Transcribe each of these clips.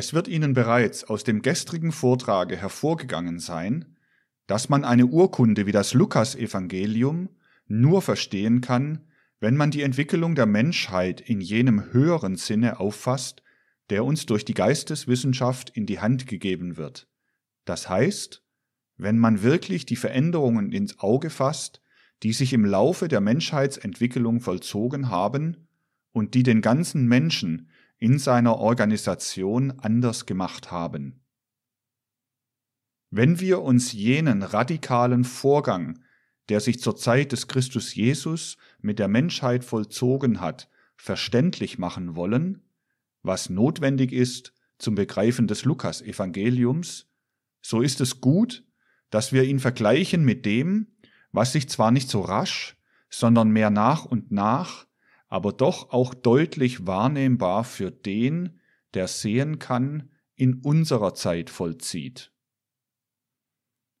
Es wird Ihnen bereits aus dem gestrigen Vortrage hervorgegangen sein, dass man eine Urkunde wie das Lukasevangelium nur verstehen kann, wenn man die Entwicklung der Menschheit in jenem höheren Sinne auffasst, der uns durch die Geisteswissenschaft in die Hand gegeben wird. Das heißt, wenn man wirklich die Veränderungen ins Auge fasst, die sich im Laufe der Menschheitsentwicklung vollzogen haben und die den ganzen Menschen in seiner Organisation anders gemacht haben. Wenn wir uns jenen radikalen Vorgang, der sich zur Zeit des Christus Jesus mit der Menschheit vollzogen hat, verständlich machen wollen, was notwendig ist zum Begreifen des Lukas-Evangeliums, so ist es gut, dass wir ihn vergleichen mit dem, was sich zwar nicht so rasch, sondern mehr nach und nach aber doch auch deutlich wahrnehmbar für den, der sehen kann, in unserer Zeit vollzieht.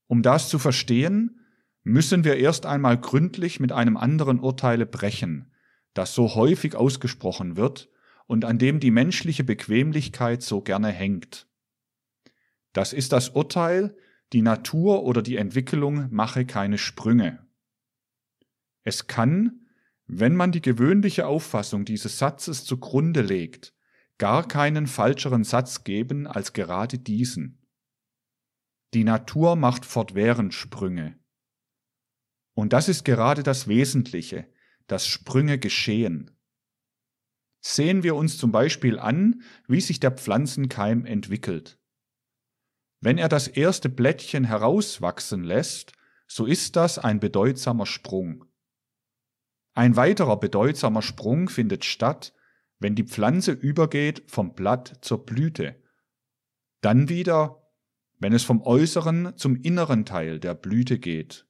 Um das zu verstehen, müssen wir erst einmal gründlich mit einem anderen Urteile brechen, das so häufig ausgesprochen wird und an dem die menschliche Bequemlichkeit so gerne hängt. Das ist das Urteil, die Natur oder die Entwicklung mache keine Sprünge. Es kann wenn man die gewöhnliche Auffassung dieses Satzes zugrunde legt, gar keinen falscheren Satz geben als gerade diesen. Die Natur macht fortwährend Sprünge. Und das ist gerade das Wesentliche, dass Sprünge geschehen. Sehen wir uns zum Beispiel an, wie sich der Pflanzenkeim entwickelt. Wenn er das erste Blättchen herauswachsen lässt, so ist das ein bedeutsamer Sprung. Ein weiterer bedeutsamer Sprung findet statt, wenn die Pflanze übergeht vom Blatt zur Blüte. Dann wieder, wenn es vom äußeren zum inneren Teil der Blüte geht.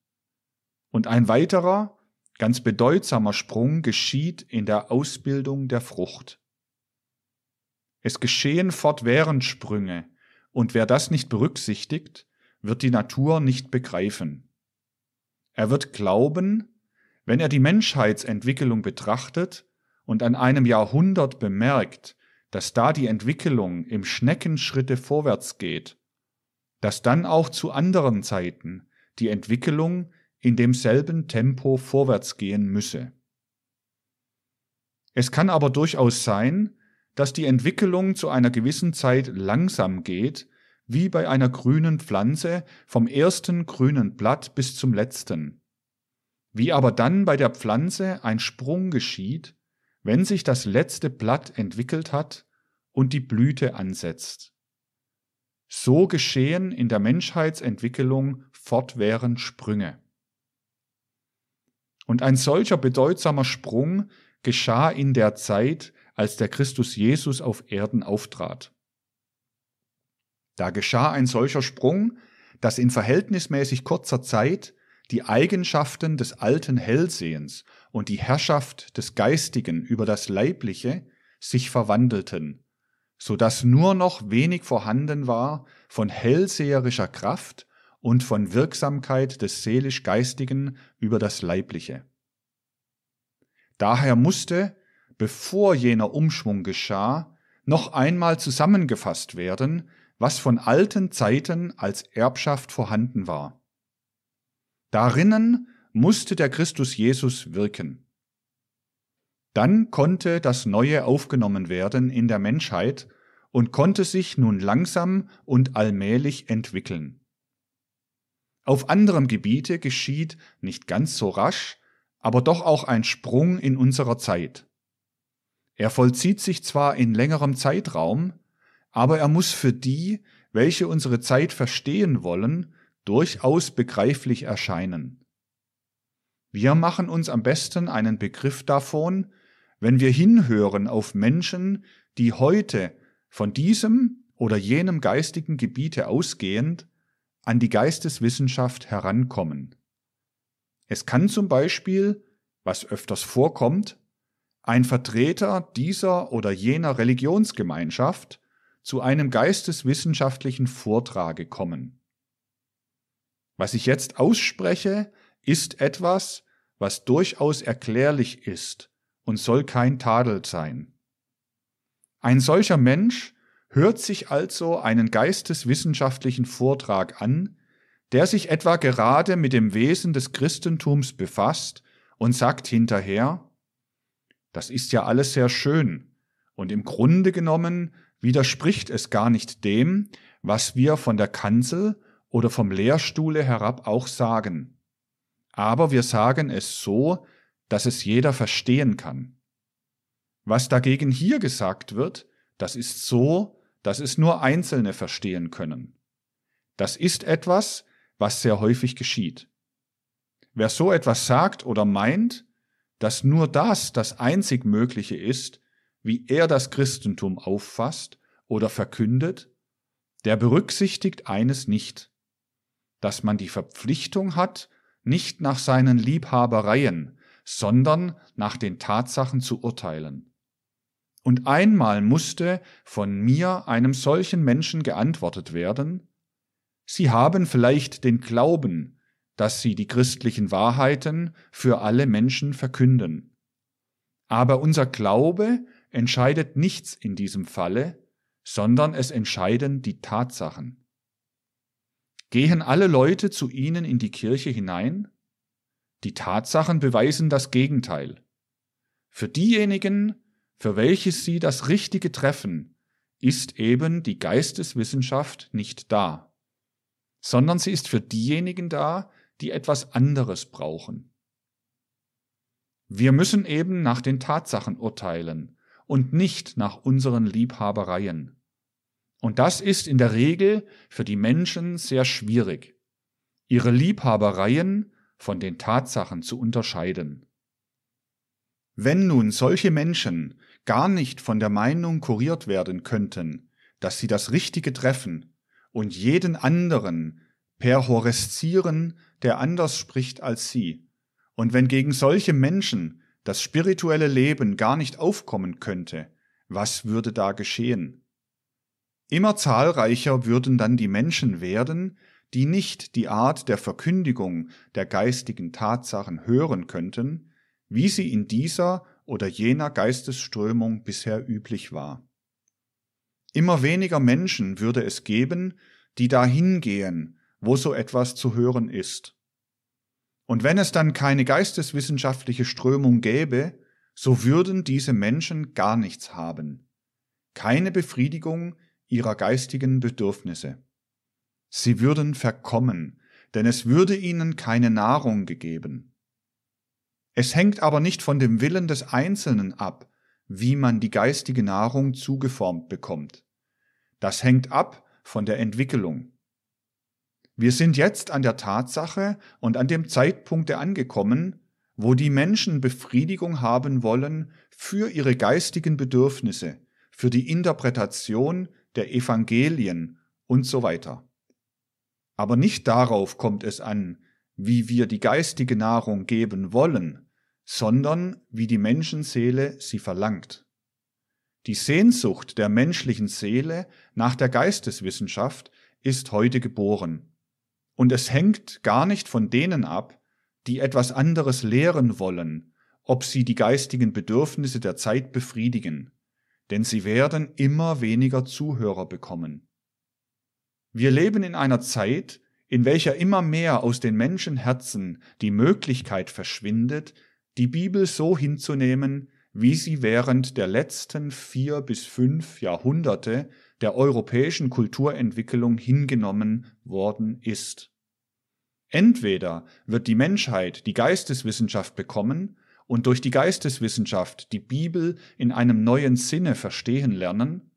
Und ein weiterer, ganz bedeutsamer Sprung geschieht in der Ausbildung der Frucht. Es geschehen fortwährend Sprünge, und wer das nicht berücksichtigt, wird die Natur nicht begreifen. Er wird glauben, wenn er die Menschheitsentwicklung betrachtet und an einem Jahrhundert bemerkt, dass da die Entwicklung im Schneckenschritte vorwärts geht, dass dann auch zu anderen Zeiten die Entwicklung in demselben Tempo vorwärts gehen müsse. Es kann aber durchaus sein, dass die Entwicklung zu einer gewissen Zeit langsam geht, wie bei einer grünen Pflanze vom ersten grünen Blatt bis zum letzten. Wie aber dann bei der Pflanze ein Sprung geschieht, wenn sich das letzte Blatt entwickelt hat und die Blüte ansetzt. So geschehen in der Menschheitsentwicklung fortwährend Sprünge. Und ein solcher bedeutsamer Sprung geschah in der Zeit, als der Christus Jesus auf Erden auftrat. Da geschah ein solcher Sprung, dass in verhältnismäßig kurzer Zeit die Eigenschaften des alten Hellsehens und die Herrschaft des Geistigen über das Leibliche sich verwandelten, so dass nur noch wenig vorhanden war von hellseherischer Kraft und von Wirksamkeit des seelisch-geistigen über das Leibliche. Daher musste, bevor jener Umschwung geschah, noch einmal zusammengefasst werden, was von alten Zeiten als Erbschaft vorhanden war. Darinnen musste der Christus Jesus wirken. Dann konnte das Neue aufgenommen werden in der Menschheit und konnte sich nun langsam und allmählich entwickeln. Auf anderem Gebiete geschieht nicht ganz so rasch, aber doch auch ein Sprung in unserer Zeit. Er vollzieht sich zwar in längerem Zeitraum, aber er muss für die, welche unsere Zeit verstehen wollen, durchaus begreiflich erscheinen. Wir machen uns am besten einen Begriff davon, wenn wir hinhören auf Menschen, die heute von diesem oder jenem geistigen Gebiete ausgehend an die Geisteswissenschaft herankommen. Es kann zum Beispiel, was öfters vorkommt, ein Vertreter dieser oder jener Religionsgemeinschaft zu einem geisteswissenschaftlichen Vortrage kommen. Was ich jetzt ausspreche, ist etwas, was durchaus erklärlich ist und soll kein Tadel sein. Ein solcher Mensch hört sich also einen geisteswissenschaftlichen Vortrag an, der sich etwa gerade mit dem Wesen des Christentums befasst und sagt hinterher, das ist ja alles sehr schön und im Grunde genommen widerspricht es gar nicht dem, was wir von der Kanzel oder vom Lehrstuhle herab auch sagen. Aber wir sagen es so, dass es jeder verstehen kann. Was dagegen hier gesagt wird, das ist so, dass es nur Einzelne verstehen können. Das ist etwas, was sehr häufig geschieht. Wer so etwas sagt oder meint, dass nur das das einzig Mögliche ist, wie er das Christentum auffasst oder verkündet, der berücksichtigt eines nicht dass man die Verpflichtung hat, nicht nach seinen Liebhabereien, sondern nach den Tatsachen zu urteilen. Und einmal musste von mir einem solchen Menschen geantwortet werden, Sie haben vielleicht den Glauben, dass Sie die christlichen Wahrheiten für alle Menschen verkünden. Aber unser Glaube entscheidet nichts in diesem Falle, sondern es entscheiden die Tatsachen. Gehen alle Leute zu ihnen in die Kirche hinein? Die Tatsachen beweisen das Gegenteil. Für diejenigen, für welche sie das Richtige treffen, ist eben die Geisteswissenschaft nicht da, sondern sie ist für diejenigen da, die etwas anderes brauchen. Wir müssen eben nach den Tatsachen urteilen und nicht nach unseren Liebhabereien. Und das ist in der Regel für die Menschen sehr schwierig, ihre Liebhabereien von den Tatsachen zu unterscheiden. Wenn nun solche Menschen gar nicht von der Meinung kuriert werden könnten, dass sie das Richtige treffen und jeden anderen perhoreszieren, der anders spricht als sie, und wenn gegen solche Menschen das spirituelle Leben gar nicht aufkommen könnte, was würde da geschehen? Immer zahlreicher würden dann die Menschen werden, die nicht die Art der Verkündigung der geistigen Tatsachen hören könnten, wie sie in dieser oder jener Geistesströmung bisher üblich war. Immer weniger Menschen würde es geben, die dahin gehen, wo so etwas zu hören ist. Und wenn es dann keine geisteswissenschaftliche Strömung gäbe, so würden diese Menschen gar nichts haben. Keine Befriedigung ihrer geistigen Bedürfnisse. Sie würden verkommen, denn es würde ihnen keine Nahrung gegeben. Es hängt aber nicht von dem Willen des Einzelnen ab, wie man die geistige Nahrung zugeformt bekommt. Das hängt ab von der Entwicklung. Wir sind jetzt an der Tatsache und an dem Zeitpunkt angekommen, wo die Menschen Befriedigung haben wollen für ihre geistigen Bedürfnisse, für die Interpretation der Evangelien und so weiter. Aber nicht darauf kommt es an, wie wir die geistige Nahrung geben wollen, sondern wie die Menschenseele sie verlangt. Die Sehnsucht der menschlichen Seele nach der Geisteswissenschaft ist heute geboren. Und es hängt gar nicht von denen ab, die etwas anderes lehren wollen, ob sie die geistigen Bedürfnisse der Zeit befriedigen denn sie werden immer weniger Zuhörer bekommen. Wir leben in einer Zeit, in welcher immer mehr aus den Menschenherzen die Möglichkeit verschwindet, die Bibel so hinzunehmen, wie sie während der letzten vier bis fünf Jahrhunderte der europäischen Kulturentwicklung hingenommen worden ist. Entweder wird die Menschheit die Geisteswissenschaft bekommen und durch die Geisteswissenschaft die Bibel in einem neuen Sinne verstehen lernen,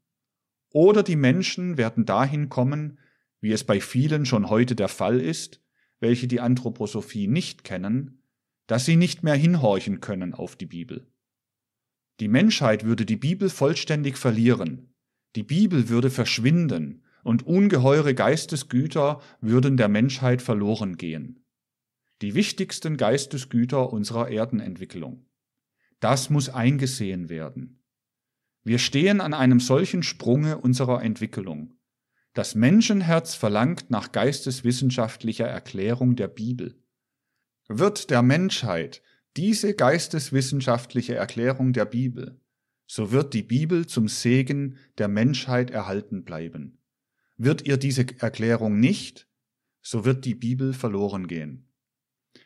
oder die Menschen werden dahin kommen, wie es bei vielen schon heute der Fall ist, welche die Anthroposophie nicht kennen, dass sie nicht mehr hinhorchen können auf die Bibel. Die Menschheit würde die Bibel vollständig verlieren, die Bibel würde verschwinden und ungeheure Geistesgüter würden der Menschheit verloren gehen die wichtigsten Geistesgüter unserer Erdenentwicklung. Das muss eingesehen werden. Wir stehen an einem solchen Sprunge unserer Entwicklung. Das Menschenherz verlangt nach geisteswissenschaftlicher Erklärung der Bibel. Wird der Menschheit diese geisteswissenschaftliche Erklärung der Bibel, so wird die Bibel zum Segen der Menschheit erhalten bleiben. Wird ihr diese Erklärung nicht, so wird die Bibel verloren gehen.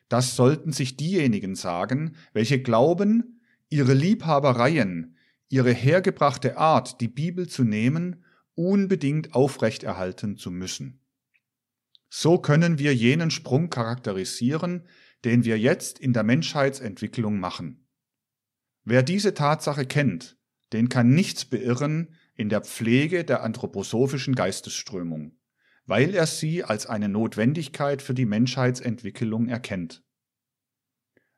Das sollten sich diejenigen sagen, welche glauben, ihre Liebhabereien, ihre hergebrachte Art, die Bibel zu nehmen, unbedingt aufrechterhalten zu müssen. So können wir jenen Sprung charakterisieren, den wir jetzt in der Menschheitsentwicklung machen. Wer diese Tatsache kennt, den kann nichts beirren in der Pflege der anthroposophischen Geistesströmung weil er sie als eine Notwendigkeit für die Menschheitsentwicklung erkennt.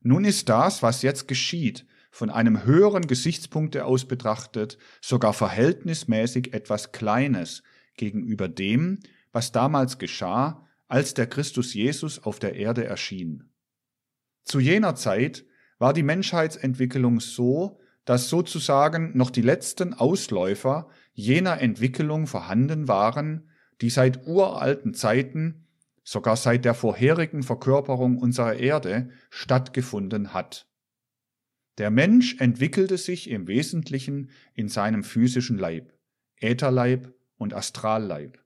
Nun ist das, was jetzt geschieht, von einem höheren Gesichtspunkte aus betrachtet, sogar verhältnismäßig etwas Kleines gegenüber dem, was damals geschah, als der Christus Jesus auf der Erde erschien. Zu jener Zeit war die Menschheitsentwicklung so, dass sozusagen noch die letzten Ausläufer jener Entwicklung vorhanden waren, die seit uralten Zeiten, sogar seit der vorherigen Verkörperung unserer Erde, stattgefunden hat. Der Mensch entwickelte sich im Wesentlichen in seinem physischen Leib, Ätherleib und Astralleib.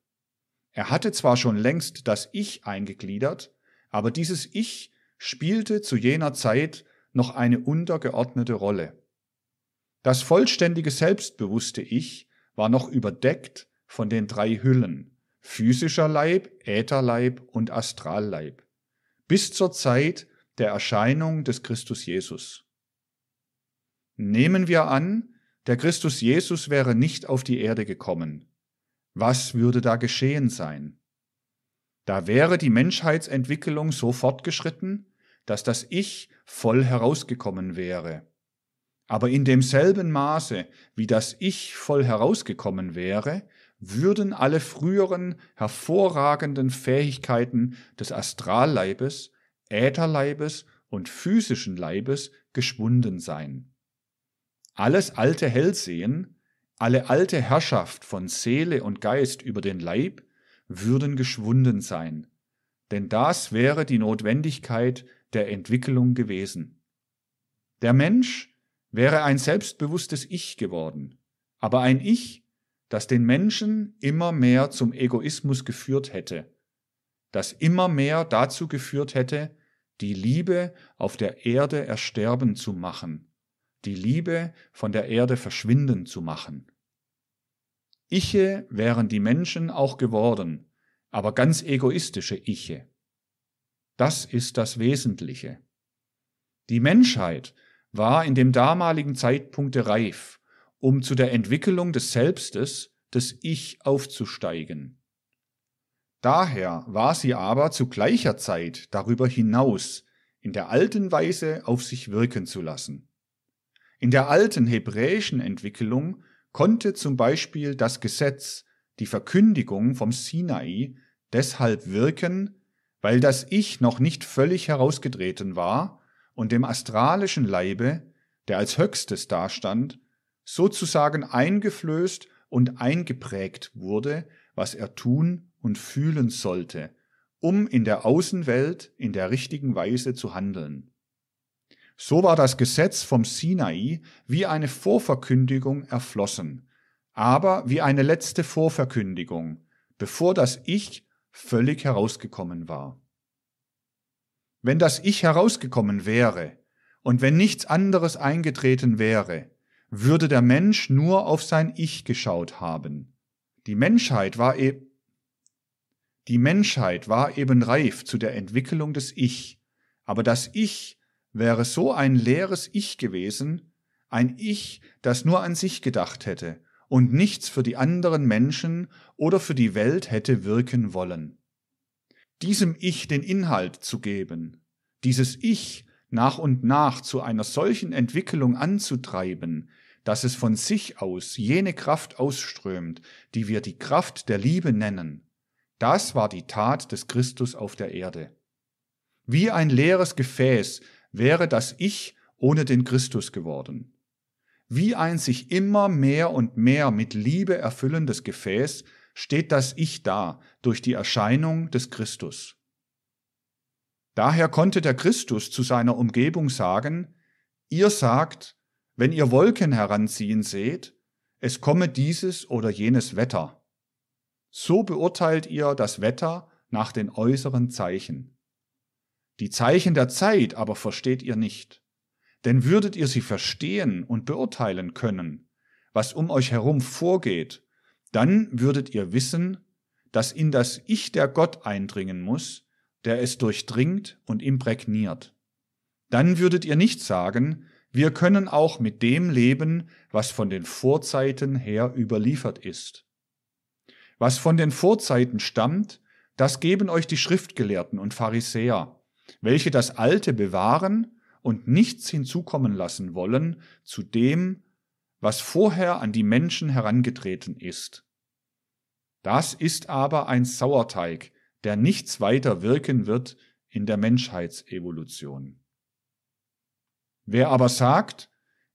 Er hatte zwar schon längst das Ich eingegliedert, aber dieses Ich spielte zu jener Zeit noch eine untergeordnete Rolle. Das vollständige selbstbewusste Ich war noch überdeckt von den drei Hüllen physischer Leib, Ätherleib und Astralleib, bis zur Zeit der Erscheinung des Christus Jesus. Nehmen wir an, der Christus Jesus wäre nicht auf die Erde gekommen. Was würde da geschehen sein? Da wäre die Menschheitsentwicklung so fortgeschritten, dass das Ich voll herausgekommen wäre. Aber in demselben Maße, wie das Ich voll herausgekommen wäre, würden alle früheren hervorragenden Fähigkeiten des Astralleibes, Ätherleibes und physischen Leibes geschwunden sein. Alles alte Hellsehen, alle alte Herrschaft von Seele und Geist über den Leib würden geschwunden sein, denn das wäre die Notwendigkeit der Entwicklung gewesen. Der Mensch wäre ein selbstbewusstes Ich geworden, aber ein Ich, das den Menschen immer mehr zum Egoismus geführt hätte, das immer mehr dazu geführt hätte, die Liebe auf der Erde ersterben zu machen, die Liebe von der Erde verschwinden zu machen. Iche wären die Menschen auch geworden, aber ganz egoistische Iche. Das ist das Wesentliche. Die Menschheit war in dem damaligen Zeitpunkte reif, um zu der Entwicklung des Selbstes, des Ich aufzusteigen. Daher war sie aber zu gleicher Zeit darüber hinaus in der alten Weise auf sich wirken zu lassen. In der alten hebräischen Entwicklung konnte zum Beispiel das Gesetz, die Verkündigung vom Sinai, deshalb wirken, weil das Ich noch nicht völlig herausgetreten war und dem astralischen Leibe, der als höchstes dastand, sozusagen eingeflößt und eingeprägt wurde, was er tun und fühlen sollte, um in der Außenwelt in der richtigen Weise zu handeln. So war das Gesetz vom Sinai wie eine Vorverkündigung erflossen, aber wie eine letzte Vorverkündigung, bevor das Ich völlig herausgekommen war. Wenn das Ich herausgekommen wäre und wenn nichts anderes eingetreten wäre, würde der Mensch nur auf sein Ich geschaut haben. Die Menschheit war eben die Menschheit war eben reif zu der Entwicklung des Ich, aber das Ich wäre so ein leeres Ich gewesen, ein Ich, das nur an sich gedacht hätte und nichts für die anderen Menschen oder für die Welt hätte wirken wollen. Diesem Ich den Inhalt zu geben, dieses Ich nach und nach zu einer solchen Entwicklung anzutreiben, dass es von sich aus jene Kraft ausströmt, die wir die Kraft der Liebe nennen. Das war die Tat des Christus auf der Erde. Wie ein leeres Gefäß wäre das Ich ohne den Christus geworden. Wie ein sich immer mehr und mehr mit Liebe erfüllendes Gefäß steht das Ich da durch die Erscheinung des Christus. Daher konnte der Christus zu seiner Umgebung sagen, ihr sagt, wenn ihr Wolken heranziehen seht, es komme dieses oder jenes Wetter. So beurteilt ihr das Wetter nach den äußeren Zeichen. Die Zeichen der Zeit aber versteht ihr nicht. Denn würdet ihr sie verstehen und beurteilen können, was um euch herum vorgeht, dann würdet ihr wissen, dass in das Ich der Gott eindringen muss, der es durchdringt und imprägniert. Dann würdet ihr nicht sagen, wir können auch mit dem leben, was von den Vorzeiten her überliefert ist. Was von den Vorzeiten stammt, das geben euch die Schriftgelehrten und Pharisäer, welche das Alte bewahren und nichts hinzukommen lassen wollen zu dem, was vorher an die Menschen herangetreten ist. Das ist aber ein Sauerteig, der nichts weiter wirken wird in der Menschheitsevolution. Wer aber sagt,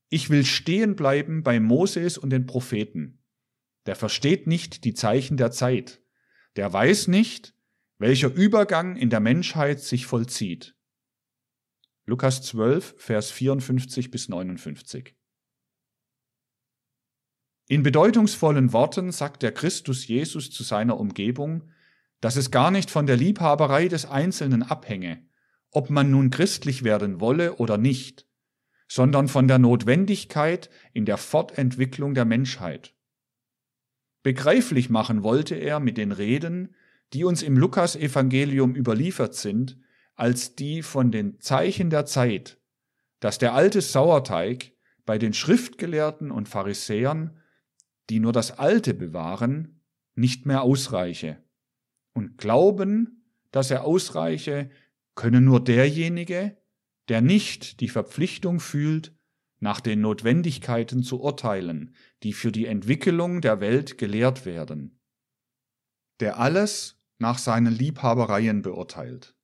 ich will stehen bleiben bei Moses und den Propheten, der versteht nicht die Zeichen der Zeit, der weiß nicht, welcher Übergang in der Menschheit sich vollzieht. Lukas 12, Vers 54 bis 59. In bedeutungsvollen Worten sagt der Christus Jesus zu seiner Umgebung, dass es gar nicht von der Liebhaberei des Einzelnen abhänge, ob man nun christlich werden wolle oder nicht, sondern von der Notwendigkeit in der Fortentwicklung der Menschheit. Begreiflich machen wollte er mit den Reden, die uns im Lukasevangelium überliefert sind, als die von den Zeichen der Zeit, dass der alte Sauerteig bei den Schriftgelehrten und Pharisäern, die nur das Alte bewahren, nicht mehr ausreiche. Und glauben, dass er ausreiche, können nur derjenige, der nicht die Verpflichtung fühlt, nach den Notwendigkeiten zu urteilen, die für die Entwicklung der Welt gelehrt werden, der alles nach seinen Liebhabereien beurteilt.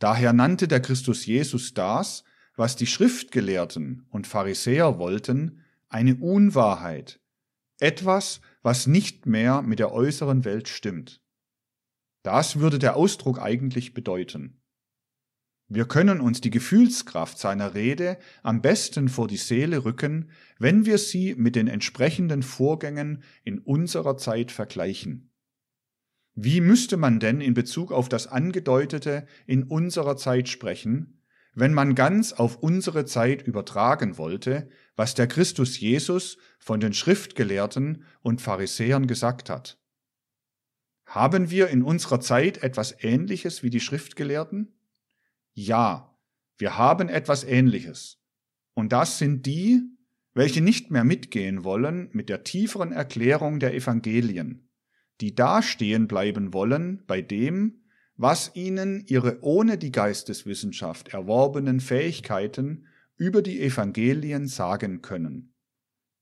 Daher nannte der Christus Jesus das, was die Schriftgelehrten und Pharisäer wollten, eine Unwahrheit, etwas, was nicht mehr mit der äußeren Welt stimmt. Das würde der Ausdruck eigentlich bedeuten. Wir können uns die Gefühlskraft seiner Rede am besten vor die Seele rücken, wenn wir sie mit den entsprechenden Vorgängen in unserer Zeit vergleichen. Wie müsste man denn in Bezug auf das Angedeutete in unserer Zeit sprechen, wenn man ganz auf unsere Zeit übertragen wollte, was der Christus Jesus von den Schriftgelehrten und Pharisäern gesagt hat. Haben wir in unserer Zeit etwas Ähnliches wie die Schriftgelehrten? Ja, wir haben etwas Ähnliches. Und das sind die, welche nicht mehr mitgehen wollen mit der tieferen Erklärung der Evangelien, die dastehen bleiben wollen bei dem, was ihnen ihre ohne die Geisteswissenschaft erworbenen Fähigkeiten über die Evangelien sagen können.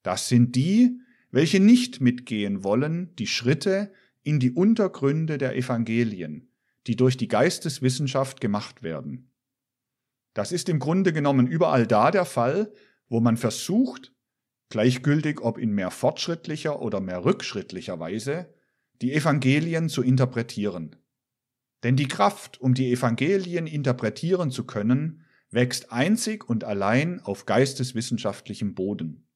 Das sind die, welche nicht mitgehen wollen, die Schritte in die Untergründe der Evangelien, die durch die Geisteswissenschaft gemacht werden. Das ist im Grunde genommen überall da der Fall, wo man versucht, gleichgültig ob in mehr fortschrittlicher oder mehr rückschrittlicher Weise, die Evangelien zu interpretieren. Denn die Kraft, um die Evangelien interpretieren zu können, wächst einzig und allein auf geisteswissenschaftlichem Boden.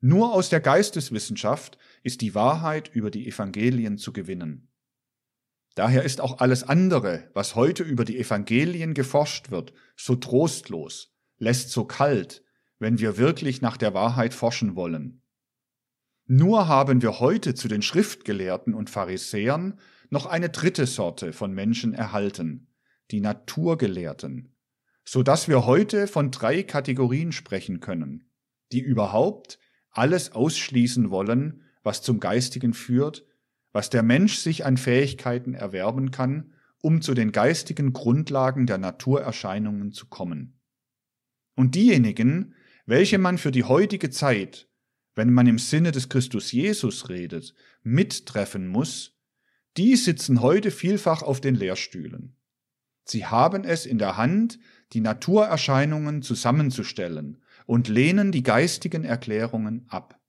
Nur aus der Geisteswissenschaft ist die Wahrheit über die Evangelien zu gewinnen. Daher ist auch alles andere, was heute über die Evangelien geforscht wird, so trostlos, lässt so kalt, wenn wir wirklich nach der Wahrheit forschen wollen. Nur haben wir heute zu den Schriftgelehrten und Pharisäern noch eine dritte Sorte von Menschen erhalten, die Naturgelehrten, so dass wir heute von drei Kategorien sprechen können, die überhaupt alles ausschließen wollen, was zum Geistigen führt was der Mensch sich an Fähigkeiten erwerben kann, um zu den geistigen Grundlagen der Naturerscheinungen zu kommen. Und diejenigen, welche man für die heutige Zeit, wenn man im Sinne des Christus Jesus redet, mittreffen muss, die sitzen heute vielfach auf den Lehrstühlen. Sie haben es in der Hand, die Naturerscheinungen zusammenzustellen und lehnen die geistigen Erklärungen ab.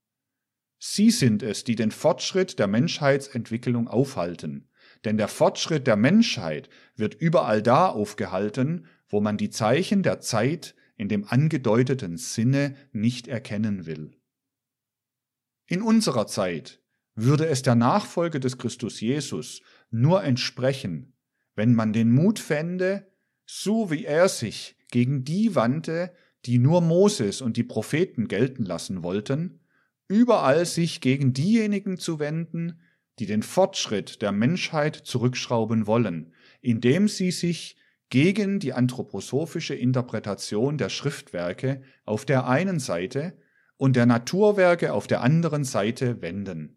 Sie sind es, die den Fortschritt der Menschheitsentwicklung aufhalten. Denn der Fortschritt der Menschheit wird überall da aufgehalten, wo man die Zeichen der Zeit in dem angedeuteten Sinne nicht erkennen will. In unserer Zeit würde es der Nachfolge des Christus Jesus nur entsprechen, wenn man den Mut fände, so wie er sich gegen die wandte, die nur Moses und die Propheten gelten lassen wollten, überall sich gegen diejenigen zu wenden, die den Fortschritt der Menschheit zurückschrauben wollen, indem sie sich gegen die anthroposophische Interpretation der Schriftwerke auf der einen Seite und der Naturwerke auf der anderen Seite wenden.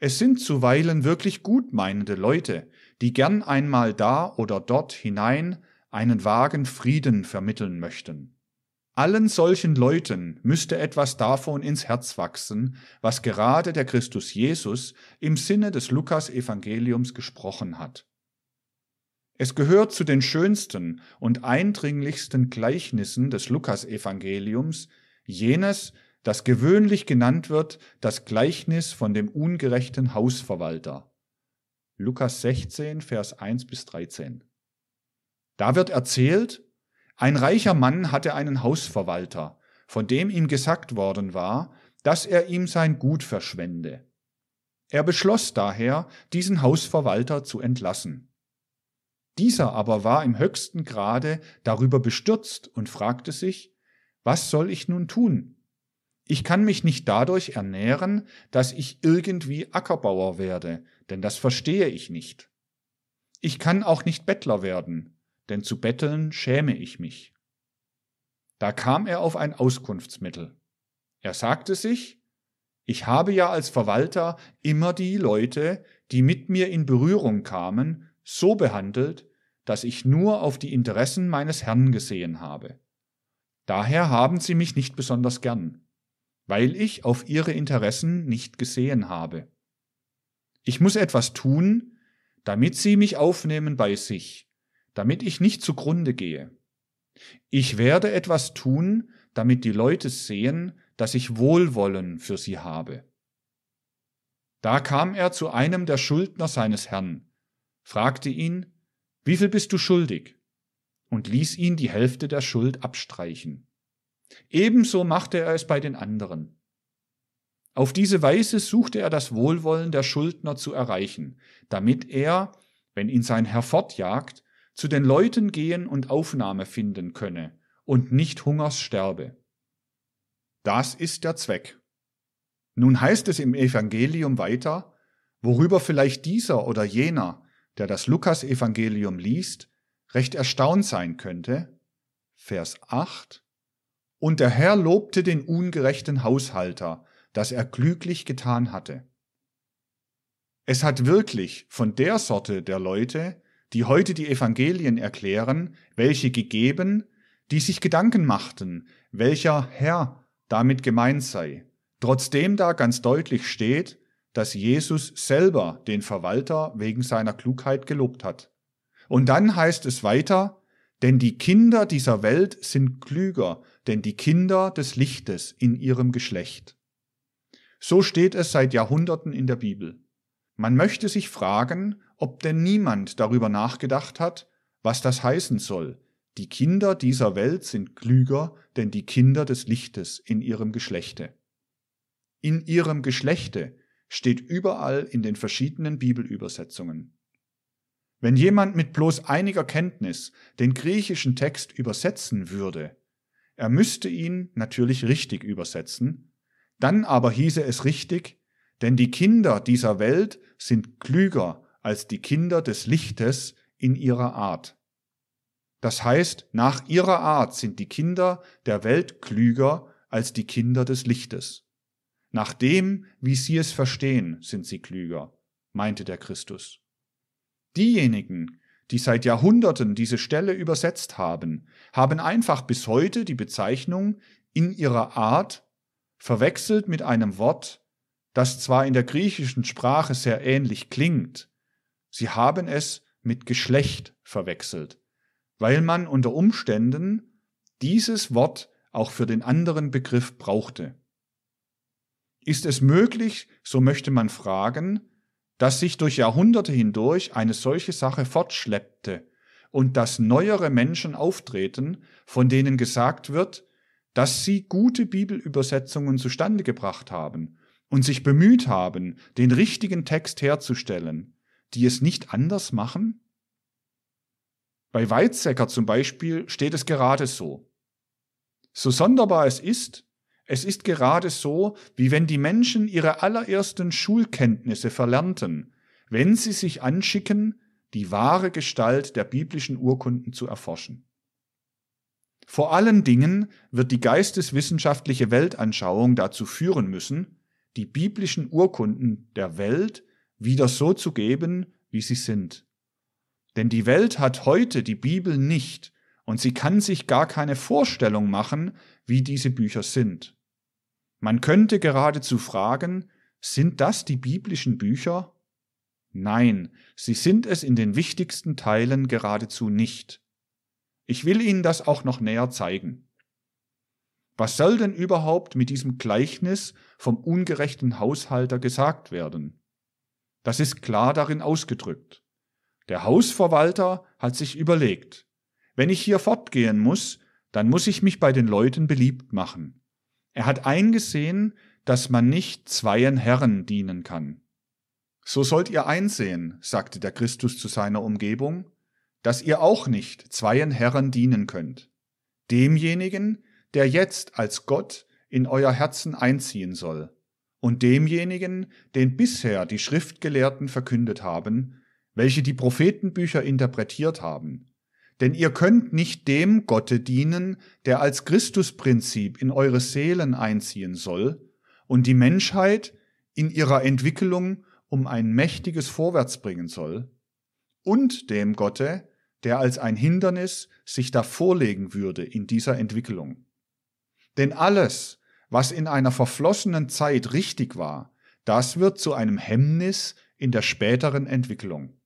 Es sind zuweilen wirklich gutmeinende Leute, die gern einmal da oder dort hinein einen vagen Frieden vermitteln möchten. Allen solchen Leuten müsste etwas davon ins Herz wachsen, was gerade der Christus Jesus im Sinne des Lukas-Evangeliums gesprochen hat. Es gehört zu den schönsten und eindringlichsten Gleichnissen des Lukas-Evangeliums jenes, das gewöhnlich genannt wird, das Gleichnis von dem ungerechten Hausverwalter. Lukas 16, Vers 1 bis 13. Da wird erzählt, ein reicher Mann hatte einen Hausverwalter, von dem ihm gesagt worden war, dass er ihm sein Gut verschwende. Er beschloss daher, diesen Hausverwalter zu entlassen. Dieser aber war im höchsten Grade darüber bestürzt und fragte sich, was soll ich nun tun? Ich kann mich nicht dadurch ernähren, dass ich irgendwie Ackerbauer werde, denn das verstehe ich nicht. Ich kann auch nicht Bettler werden, denn zu betteln schäme ich mich. Da kam er auf ein Auskunftsmittel. Er sagte sich, ich habe ja als Verwalter immer die Leute, die mit mir in Berührung kamen, so behandelt, dass ich nur auf die Interessen meines Herrn gesehen habe. Daher haben sie mich nicht besonders gern, weil ich auf ihre Interessen nicht gesehen habe. Ich muss etwas tun, damit sie mich aufnehmen bei sich, damit ich nicht zugrunde gehe. Ich werde etwas tun, damit die Leute sehen, dass ich Wohlwollen für sie habe. Da kam er zu einem der Schuldner seines Herrn, fragte ihn, wie viel bist du schuldig? und ließ ihn die Hälfte der Schuld abstreichen. Ebenso machte er es bei den anderen. Auf diese Weise suchte er das Wohlwollen der Schuldner zu erreichen, damit er, wenn ihn sein Herr fortjagt, zu den Leuten gehen und Aufnahme finden könne und nicht hungers sterbe. Das ist der Zweck. Nun heißt es im Evangelium weiter, worüber vielleicht dieser oder jener, der das Lukas-Evangelium liest, recht erstaunt sein könnte. Vers 8 Und der Herr lobte den ungerechten Haushalter, dass er glücklich getan hatte. Es hat wirklich von der Sorte der Leute, die heute die Evangelien erklären, welche gegeben, die sich Gedanken machten, welcher Herr damit gemeint sei, trotzdem da ganz deutlich steht, dass Jesus selber den Verwalter wegen seiner Klugheit gelobt hat. Und dann heißt es weiter, denn die Kinder dieser Welt sind klüger, denn die Kinder des Lichtes in ihrem Geschlecht. So steht es seit Jahrhunderten in der Bibel. Man möchte sich fragen, ob denn niemand darüber nachgedacht hat, was das heißen soll. Die Kinder dieser Welt sind klüger, denn die Kinder des Lichtes in ihrem Geschlechte. In ihrem Geschlechte steht überall in den verschiedenen Bibelübersetzungen. Wenn jemand mit bloß einiger Kenntnis den griechischen Text übersetzen würde, er müsste ihn natürlich richtig übersetzen, dann aber hieße es richtig, denn die Kinder dieser Welt sind klüger, als die Kinder des Lichtes in ihrer Art. Das heißt, nach ihrer Art sind die Kinder der Welt klüger als die Kinder des Lichtes. Nach dem, wie sie es verstehen, sind sie klüger, meinte der Christus. Diejenigen, die seit Jahrhunderten diese Stelle übersetzt haben, haben einfach bis heute die Bezeichnung in ihrer Art verwechselt mit einem Wort, das zwar in der griechischen Sprache sehr ähnlich klingt, Sie haben es mit Geschlecht verwechselt, weil man unter Umständen dieses Wort auch für den anderen Begriff brauchte. Ist es möglich, so möchte man fragen, dass sich durch Jahrhunderte hindurch eine solche Sache fortschleppte und dass neuere Menschen auftreten, von denen gesagt wird, dass sie gute Bibelübersetzungen zustande gebracht haben und sich bemüht haben, den richtigen Text herzustellen, die es nicht anders machen? Bei Weizsäcker zum Beispiel steht es gerade so. So sonderbar es ist, es ist gerade so, wie wenn die Menschen ihre allerersten Schulkenntnisse verlernten, wenn sie sich anschicken, die wahre Gestalt der biblischen Urkunden zu erforschen. Vor allen Dingen wird die geisteswissenschaftliche Weltanschauung dazu führen müssen, die biblischen Urkunden der Welt wieder so zu geben, wie sie sind. Denn die Welt hat heute die Bibel nicht und sie kann sich gar keine Vorstellung machen, wie diese Bücher sind. Man könnte geradezu fragen, sind das die biblischen Bücher? Nein, sie sind es in den wichtigsten Teilen geradezu nicht. Ich will Ihnen das auch noch näher zeigen. Was soll denn überhaupt mit diesem Gleichnis vom ungerechten Haushalter gesagt werden? Das ist klar darin ausgedrückt. Der Hausverwalter hat sich überlegt, wenn ich hier fortgehen muss, dann muss ich mich bei den Leuten beliebt machen. Er hat eingesehen, dass man nicht zweien Herren dienen kann. So sollt ihr einsehen, sagte der Christus zu seiner Umgebung, dass ihr auch nicht zweien Herren dienen könnt. Demjenigen, der jetzt als Gott in euer Herzen einziehen soll, und demjenigen, den bisher die Schriftgelehrten verkündet haben, welche die Prophetenbücher interpretiert haben. Denn ihr könnt nicht dem Gotte dienen, der als Christusprinzip in eure Seelen einziehen soll und die Menschheit in ihrer Entwicklung um ein mächtiges Vorwärts bringen soll, und dem Gotte, der als ein Hindernis sich davorlegen würde in dieser Entwicklung. Denn alles, was in einer verflossenen Zeit richtig war, das wird zu einem Hemmnis in der späteren Entwicklung.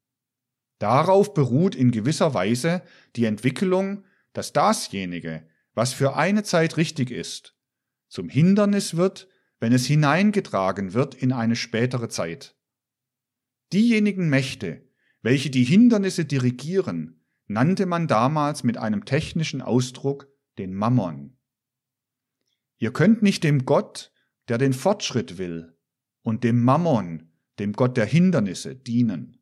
Darauf beruht in gewisser Weise die Entwicklung, dass dasjenige, was für eine Zeit richtig ist, zum Hindernis wird, wenn es hineingetragen wird in eine spätere Zeit. Diejenigen Mächte, welche die Hindernisse dirigieren, nannte man damals mit einem technischen Ausdruck den Mammon. Ihr könnt nicht dem Gott, der den Fortschritt will, und dem Mammon, dem Gott der Hindernisse, dienen.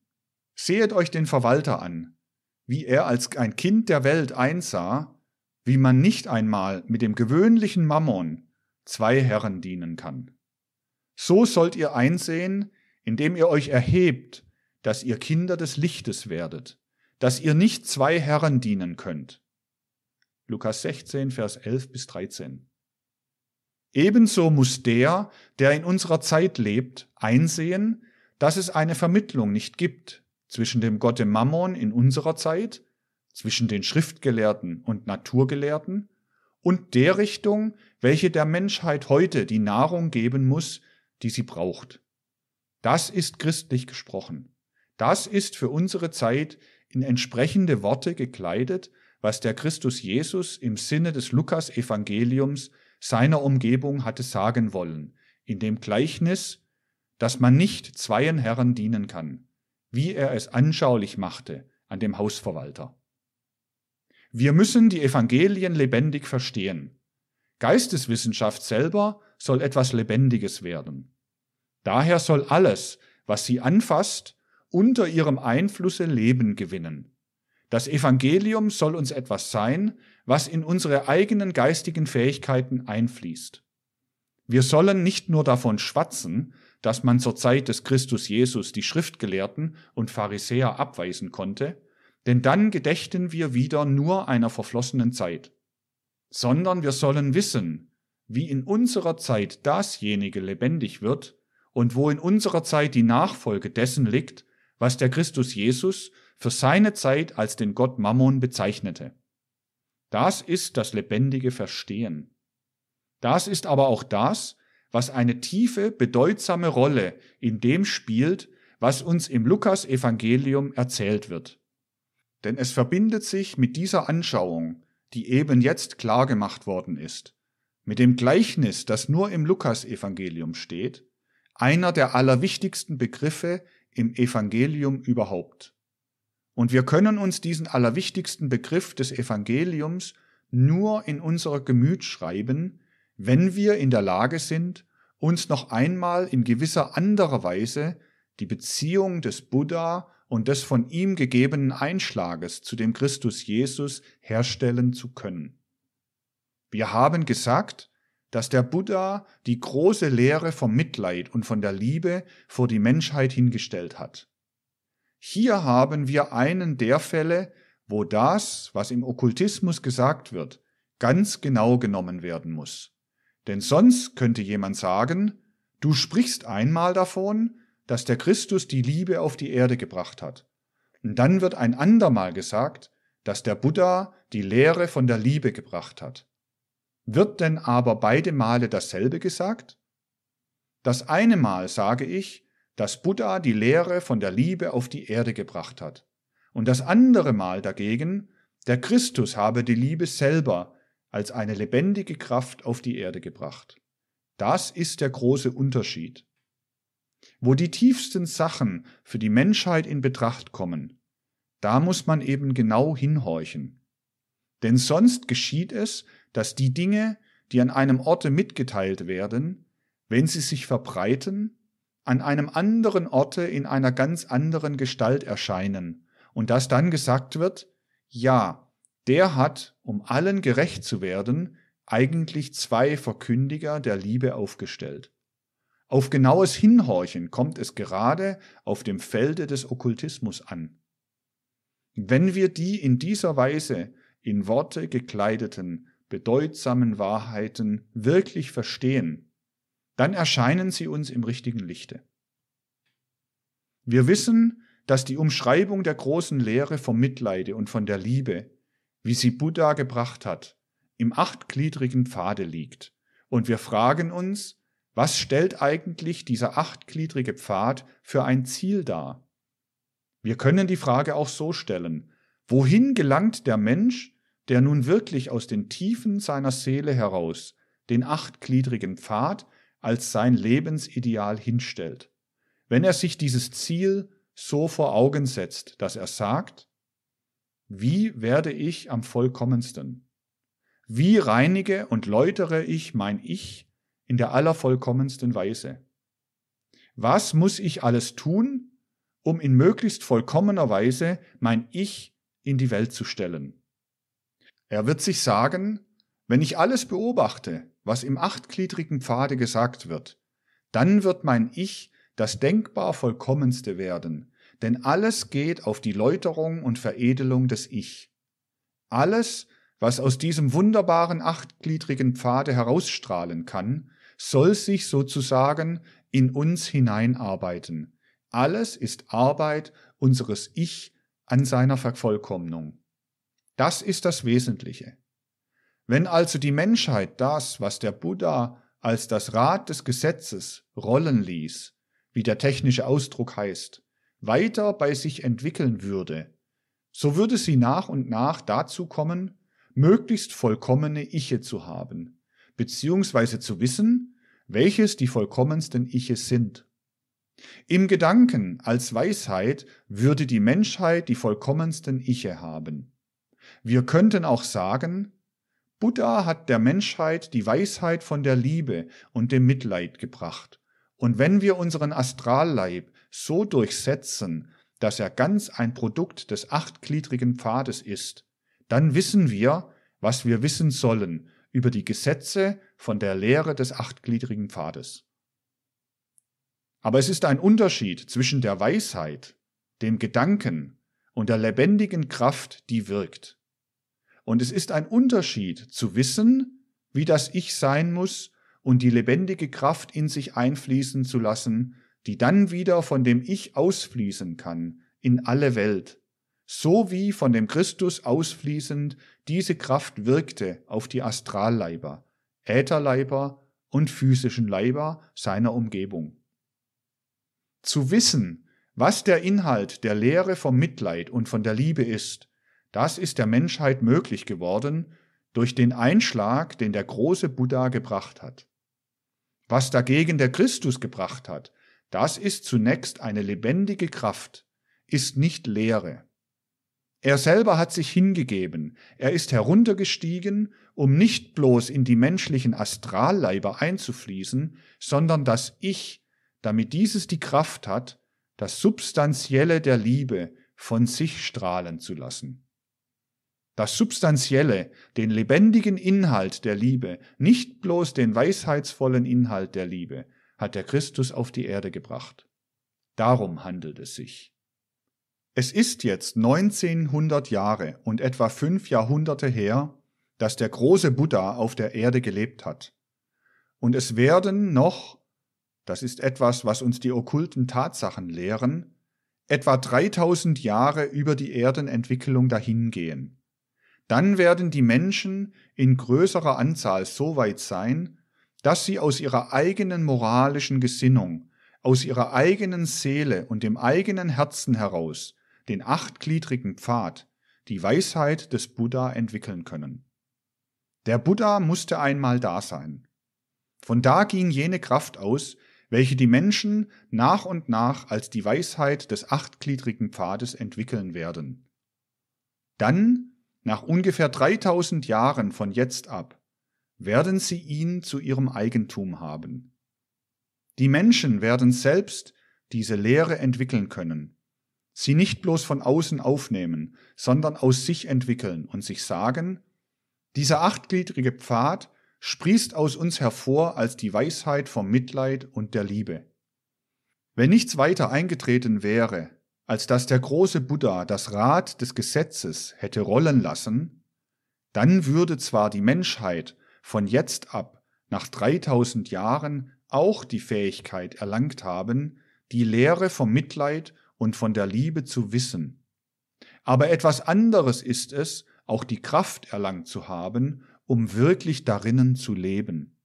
Sehet euch den Verwalter an, wie er als ein Kind der Welt einsah, wie man nicht einmal mit dem gewöhnlichen Mammon zwei Herren dienen kann. So sollt ihr einsehen, indem ihr euch erhebt, dass ihr Kinder des Lichtes werdet, dass ihr nicht zwei Herren dienen könnt. Lukas 16, Vers 11 bis 13. Ebenso muss der, der in unserer Zeit lebt, einsehen, dass es eine Vermittlung nicht gibt zwischen dem Gotte Mammon in unserer Zeit, zwischen den Schriftgelehrten und Naturgelehrten und der Richtung, welche der Menschheit heute die Nahrung geben muss, die sie braucht. Das ist christlich gesprochen. Das ist für unsere Zeit in entsprechende Worte gekleidet, was der Christus Jesus im Sinne des Lukas-Evangeliums seiner Umgebung hatte sagen wollen, in dem Gleichnis, dass man nicht zweien Herren dienen kann, wie er es anschaulich machte an dem Hausverwalter. Wir müssen die Evangelien lebendig verstehen. Geisteswissenschaft selber soll etwas Lebendiges werden. Daher soll alles, was sie anfasst, unter ihrem Einflusse Leben gewinnen, das Evangelium soll uns etwas sein, was in unsere eigenen geistigen Fähigkeiten einfließt. Wir sollen nicht nur davon schwatzen, dass man zur Zeit des Christus Jesus die Schriftgelehrten und Pharisäer abweisen konnte, denn dann gedächten wir wieder nur einer verflossenen Zeit, sondern wir sollen wissen, wie in unserer Zeit dasjenige lebendig wird und wo in unserer Zeit die Nachfolge dessen liegt, was der Christus Jesus für seine Zeit als den Gott Mammon bezeichnete. Das ist das lebendige Verstehen. Das ist aber auch das, was eine tiefe, bedeutsame Rolle in dem spielt, was uns im Lukas Evangelium erzählt wird. Denn es verbindet sich mit dieser Anschauung, die eben jetzt klar gemacht worden ist, mit dem Gleichnis, das nur im Lukas Evangelium steht, einer der allerwichtigsten Begriffe im Evangelium überhaupt. Und wir können uns diesen allerwichtigsten Begriff des Evangeliums nur in unser Gemüt schreiben, wenn wir in der Lage sind, uns noch einmal in gewisser anderer Weise die Beziehung des Buddha und des von ihm gegebenen Einschlages zu dem Christus Jesus herstellen zu können. Wir haben gesagt, dass der Buddha die große Lehre vom Mitleid und von der Liebe vor die Menschheit hingestellt hat. Hier haben wir einen der Fälle, wo das, was im Okkultismus gesagt wird, ganz genau genommen werden muss. Denn sonst könnte jemand sagen, du sprichst einmal davon, dass der Christus die Liebe auf die Erde gebracht hat. Und dann wird ein andermal gesagt, dass der Buddha die Lehre von der Liebe gebracht hat. Wird denn aber beide Male dasselbe gesagt? Das eine Mal sage ich, dass Buddha die Lehre von der Liebe auf die Erde gebracht hat. Und das andere Mal dagegen, der Christus habe die Liebe selber als eine lebendige Kraft auf die Erde gebracht. Das ist der große Unterschied. Wo die tiefsten Sachen für die Menschheit in Betracht kommen, da muss man eben genau hinhorchen. Denn sonst geschieht es, dass die Dinge, die an einem Orte mitgeteilt werden, wenn sie sich verbreiten, an einem anderen Orte in einer ganz anderen Gestalt erscheinen und dass dann gesagt wird, ja, der hat, um allen gerecht zu werden, eigentlich zwei Verkündiger der Liebe aufgestellt. Auf genaues Hinhorchen kommt es gerade auf dem Felde des Okkultismus an. Wenn wir die in dieser Weise in Worte gekleideten, bedeutsamen Wahrheiten wirklich verstehen, dann erscheinen sie uns im richtigen Lichte. Wir wissen, dass die Umschreibung der großen Lehre vom Mitleide und von der Liebe, wie sie Buddha gebracht hat, im achtgliedrigen Pfade liegt. Und wir fragen uns, was stellt eigentlich dieser achtgliedrige Pfad für ein Ziel dar? Wir können die Frage auch so stellen, wohin gelangt der Mensch, der nun wirklich aus den Tiefen seiner Seele heraus den achtgliedrigen Pfad als sein Lebensideal hinstellt. Wenn er sich dieses Ziel so vor Augen setzt, dass er sagt, wie werde ich am vollkommensten? Wie reinige und läutere ich mein Ich in der allervollkommensten Weise? Was muss ich alles tun, um in möglichst vollkommener Weise mein Ich in die Welt zu stellen? Er wird sich sagen, wenn ich alles beobachte, was im achtgliedrigen Pfade gesagt wird. Dann wird mein Ich das denkbar vollkommenste werden, denn alles geht auf die Läuterung und Veredelung des Ich. Alles, was aus diesem wunderbaren achtgliedrigen Pfade herausstrahlen kann, soll sich sozusagen in uns hineinarbeiten. Alles ist Arbeit unseres Ich an seiner Vervollkommnung. Das ist das Wesentliche. Wenn also die Menschheit das, was der Buddha als das Rad des Gesetzes rollen ließ, wie der technische Ausdruck heißt, weiter bei sich entwickeln würde, so würde sie nach und nach dazu kommen, möglichst vollkommene Iche zu haben, beziehungsweise zu wissen, welches die vollkommensten Iche sind. Im Gedanken als Weisheit würde die Menschheit die vollkommensten Iche haben. Wir könnten auch sagen, Buddha hat der Menschheit die Weisheit von der Liebe und dem Mitleid gebracht. Und wenn wir unseren Astralleib so durchsetzen, dass er ganz ein Produkt des achtgliedrigen Pfades ist, dann wissen wir, was wir wissen sollen über die Gesetze von der Lehre des achtgliedrigen Pfades. Aber es ist ein Unterschied zwischen der Weisheit, dem Gedanken und der lebendigen Kraft, die wirkt. Und es ist ein Unterschied zu wissen, wie das Ich sein muss und die lebendige Kraft in sich einfließen zu lassen, die dann wieder von dem Ich ausfließen kann in alle Welt, so wie von dem Christus ausfließend diese Kraft wirkte auf die Astralleiber, Ätherleiber und physischen Leiber seiner Umgebung. Zu wissen, was der Inhalt der Lehre vom Mitleid und von der Liebe ist, das ist der Menschheit möglich geworden durch den Einschlag, den der große Buddha gebracht hat. Was dagegen der Christus gebracht hat, das ist zunächst eine lebendige Kraft, ist nicht Leere. Er selber hat sich hingegeben, er ist heruntergestiegen, um nicht bloß in die menschlichen Astralleiber einzufließen, sondern das Ich, damit dieses die Kraft hat, das Substanzielle der Liebe von sich strahlen zu lassen das Substanzielle, den lebendigen Inhalt der Liebe, nicht bloß den weisheitsvollen Inhalt der Liebe, hat der Christus auf die Erde gebracht. Darum handelt es sich. Es ist jetzt 1900 Jahre und etwa fünf Jahrhunderte her, dass der große Buddha auf der Erde gelebt hat. Und es werden noch, das ist etwas, was uns die okkulten Tatsachen lehren, etwa 3000 Jahre über die Erdenentwicklung dahingehen dann werden die Menschen in größerer Anzahl so weit sein, dass sie aus ihrer eigenen moralischen Gesinnung, aus ihrer eigenen Seele und dem eigenen Herzen heraus den achtgliedrigen Pfad, die Weisheit des Buddha entwickeln können. Der Buddha musste einmal da sein. Von da ging jene Kraft aus, welche die Menschen nach und nach als die Weisheit des achtgliedrigen Pfades entwickeln werden. Dann nach ungefähr 3000 Jahren von jetzt ab werden sie ihn zu ihrem Eigentum haben. Die Menschen werden selbst diese Lehre entwickeln können, sie nicht bloß von außen aufnehmen, sondern aus sich entwickeln und sich sagen, dieser achtgliedrige Pfad sprießt aus uns hervor als die Weisheit vom Mitleid und der Liebe. Wenn nichts weiter eingetreten wäre, als dass der große Buddha das Rad des Gesetzes hätte rollen lassen, dann würde zwar die Menschheit von jetzt ab nach 3000 Jahren auch die Fähigkeit erlangt haben, die Lehre vom Mitleid und von der Liebe zu wissen. Aber etwas anderes ist es, auch die Kraft erlangt zu haben, um wirklich darinnen zu leben.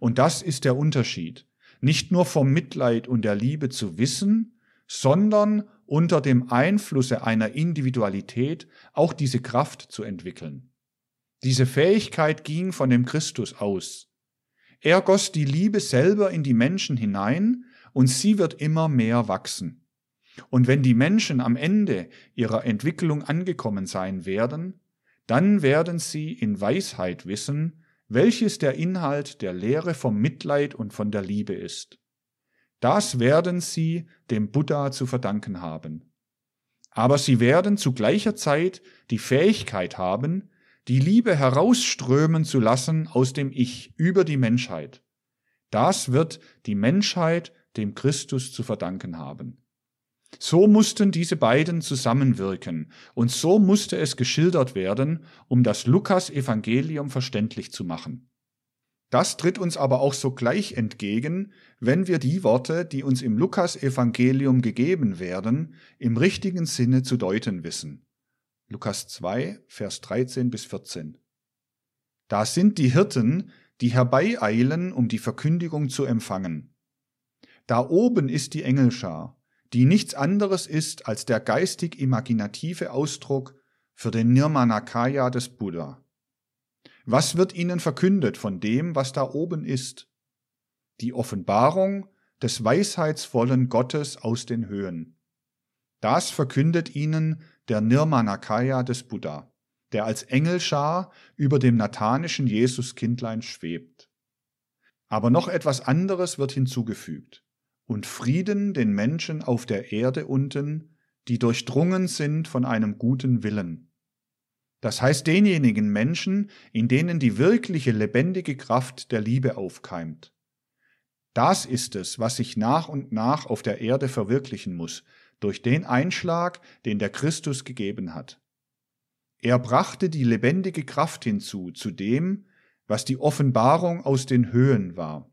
Und das ist der Unterschied, nicht nur vom Mitleid und der Liebe zu wissen, sondern unter dem Einflusse einer Individualität auch diese Kraft zu entwickeln. Diese Fähigkeit ging von dem Christus aus. Er goss die Liebe selber in die Menschen hinein und sie wird immer mehr wachsen. Und wenn die Menschen am Ende ihrer Entwicklung angekommen sein werden, dann werden sie in Weisheit wissen, welches der Inhalt der Lehre vom Mitleid und von der Liebe ist. Das werden sie dem Buddha zu verdanken haben. Aber sie werden zu gleicher Zeit die Fähigkeit haben, die Liebe herausströmen zu lassen aus dem Ich über die Menschheit. Das wird die Menschheit dem Christus zu verdanken haben. So mussten diese beiden zusammenwirken und so musste es geschildert werden, um das Lukas-Evangelium verständlich zu machen. Das tritt uns aber auch sogleich entgegen, wenn wir die Worte, die uns im Lukas-Evangelium gegeben werden, im richtigen Sinne zu deuten wissen. Lukas 2, Vers 13 bis 14. Da sind die Hirten, die herbeieilen, um die Verkündigung zu empfangen. Da oben ist die Engelschar, die nichts anderes ist als der geistig imaginative Ausdruck für den Nirmanakaya des Buddha. Was wird ihnen verkündet von dem, was da oben ist? Die Offenbarung des weisheitsvollen Gottes aus den Höhen. Das verkündet ihnen der Nirmanakaya des Buddha, der als Engelschar über dem nathanischen Jesuskindlein schwebt. Aber noch etwas anderes wird hinzugefügt. Und Frieden den Menschen auf der Erde unten, die durchdrungen sind von einem guten Willen das heißt denjenigen Menschen, in denen die wirkliche lebendige Kraft der Liebe aufkeimt. Das ist es, was sich nach und nach auf der Erde verwirklichen muss, durch den Einschlag, den der Christus gegeben hat. Er brachte die lebendige Kraft hinzu zu dem, was die Offenbarung aus den Höhen war.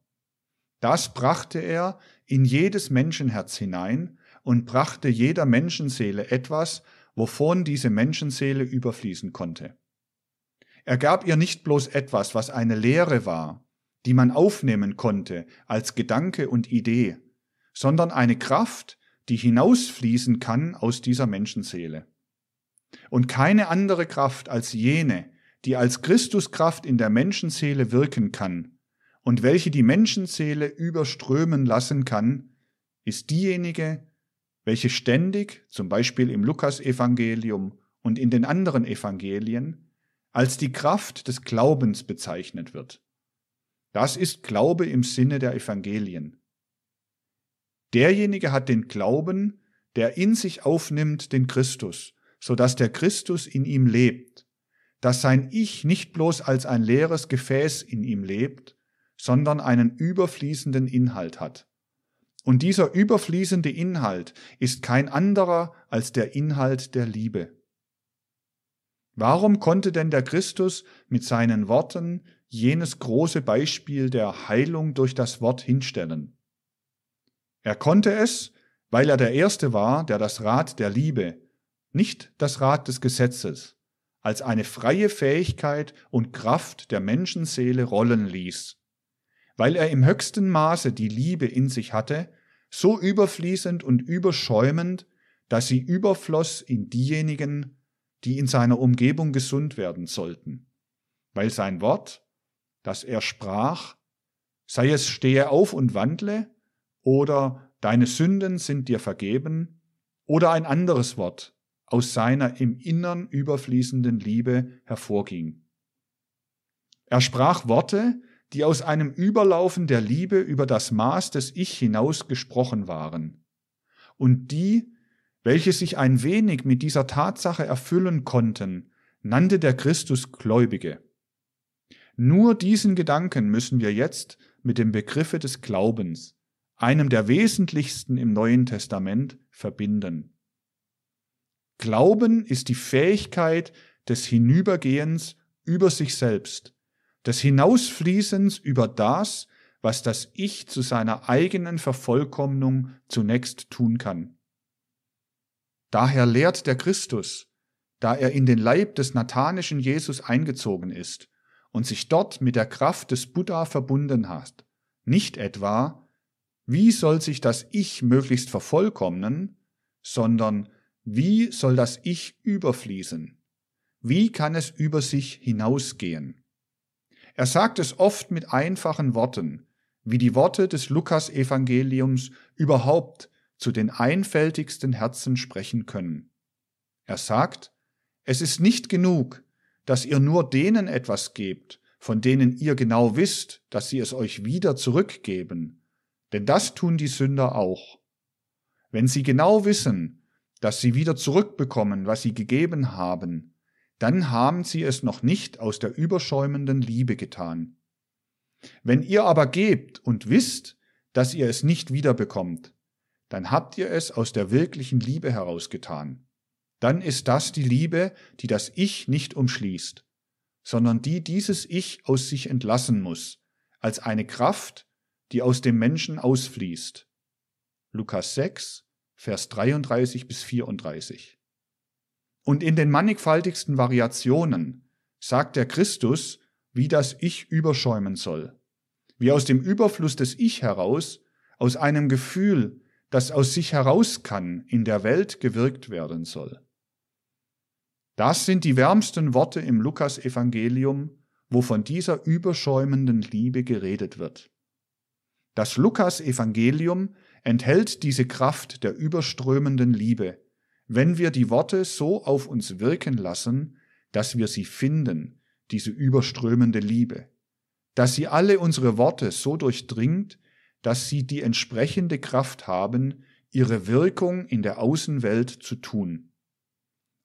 Das brachte er in jedes Menschenherz hinein und brachte jeder Menschenseele etwas, wovon diese Menschenseele überfließen konnte. Er gab ihr nicht bloß etwas, was eine Lehre war, die man aufnehmen konnte als Gedanke und Idee, sondern eine Kraft, die hinausfließen kann aus dieser Menschenseele. Und keine andere Kraft als jene, die als Christuskraft in der Menschenseele wirken kann und welche die Menschenseele überströmen lassen kann, ist diejenige, welche ständig, zum Beispiel im Lukasevangelium und in den anderen Evangelien, als die Kraft des Glaubens bezeichnet wird. Das ist Glaube im Sinne der Evangelien. Derjenige hat den Glauben, der in sich aufnimmt den Christus, so dass der Christus in ihm lebt, dass sein Ich nicht bloß als ein leeres Gefäß in ihm lebt, sondern einen überfließenden Inhalt hat. Und dieser überfließende Inhalt ist kein anderer als der Inhalt der Liebe. Warum konnte denn der Christus mit seinen Worten jenes große Beispiel der Heilung durch das Wort hinstellen? Er konnte es, weil er der Erste war, der das Rad der Liebe, nicht das Rad des Gesetzes, als eine freie Fähigkeit und Kraft der Menschenseele rollen ließ weil er im höchsten Maße die Liebe in sich hatte, so überfließend und überschäumend, dass sie überfloss in diejenigen, die in seiner Umgebung gesund werden sollten. Weil sein Wort, das er sprach, sei es stehe auf und wandle, oder deine Sünden sind dir vergeben, oder ein anderes Wort, aus seiner im Innern überfließenden Liebe hervorging. Er sprach Worte, die aus einem Überlaufen der Liebe über das Maß des Ich hinaus gesprochen waren, und die, welche sich ein wenig mit dieser Tatsache erfüllen konnten, nannte der Christus Gläubige. Nur diesen Gedanken müssen wir jetzt mit dem Begriffe des Glaubens, einem der wesentlichsten im Neuen Testament, verbinden. Glauben ist die Fähigkeit des Hinübergehens über sich selbst des Hinausfließens über das, was das Ich zu seiner eigenen Vervollkommnung zunächst tun kann. Daher lehrt der Christus, da er in den Leib des nathanischen Jesus eingezogen ist und sich dort mit der Kraft des Buddha verbunden hat, nicht etwa, wie soll sich das Ich möglichst vervollkommnen, sondern wie soll das Ich überfließen? Wie kann es über sich hinausgehen? Er sagt es oft mit einfachen Worten, wie die Worte des Lukas Evangeliums überhaupt zu den einfältigsten Herzen sprechen können. Er sagt, es ist nicht genug, dass ihr nur denen etwas gebt, von denen ihr genau wisst, dass sie es euch wieder zurückgeben, denn das tun die Sünder auch. Wenn sie genau wissen, dass sie wieder zurückbekommen, was sie gegeben haben, dann haben sie es noch nicht aus der überschäumenden Liebe getan. Wenn ihr aber gebt und wisst, dass ihr es nicht wiederbekommt, dann habt ihr es aus der wirklichen Liebe herausgetan. Dann ist das die Liebe, die das Ich nicht umschließt, sondern die dieses Ich aus sich entlassen muss, als eine Kraft, die aus dem Menschen ausfließt. Lukas 6, Vers 33 bis 34. Und in den mannigfaltigsten Variationen sagt der Christus, wie das Ich überschäumen soll. Wie aus dem Überfluss des Ich heraus, aus einem Gefühl, das aus sich heraus kann, in der Welt gewirkt werden soll. Das sind die wärmsten Worte im Lukas Evangelium, wo von dieser überschäumenden Liebe geredet wird. Das Lukas Evangelium enthält diese Kraft der überströmenden Liebe, wenn wir die Worte so auf uns wirken lassen, dass wir sie finden, diese überströmende Liebe, dass sie alle unsere Worte so durchdringt, dass sie die entsprechende Kraft haben, ihre Wirkung in der Außenwelt zu tun.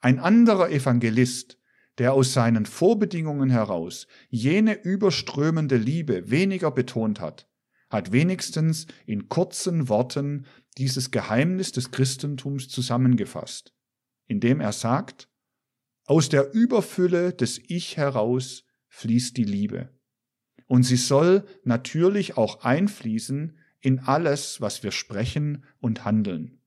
Ein anderer Evangelist, der aus seinen Vorbedingungen heraus jene überströmende Liebe weniger betont hat, hat wenigstens in kurzen Worten dieses Geheimnis des Christentums zusammengefasst, indem er sagt, aus der Überfülle des Ich heraus fließt die Liebe. Und sie soll natürlich auch einfließen in alles, was wir sprechen und handeln.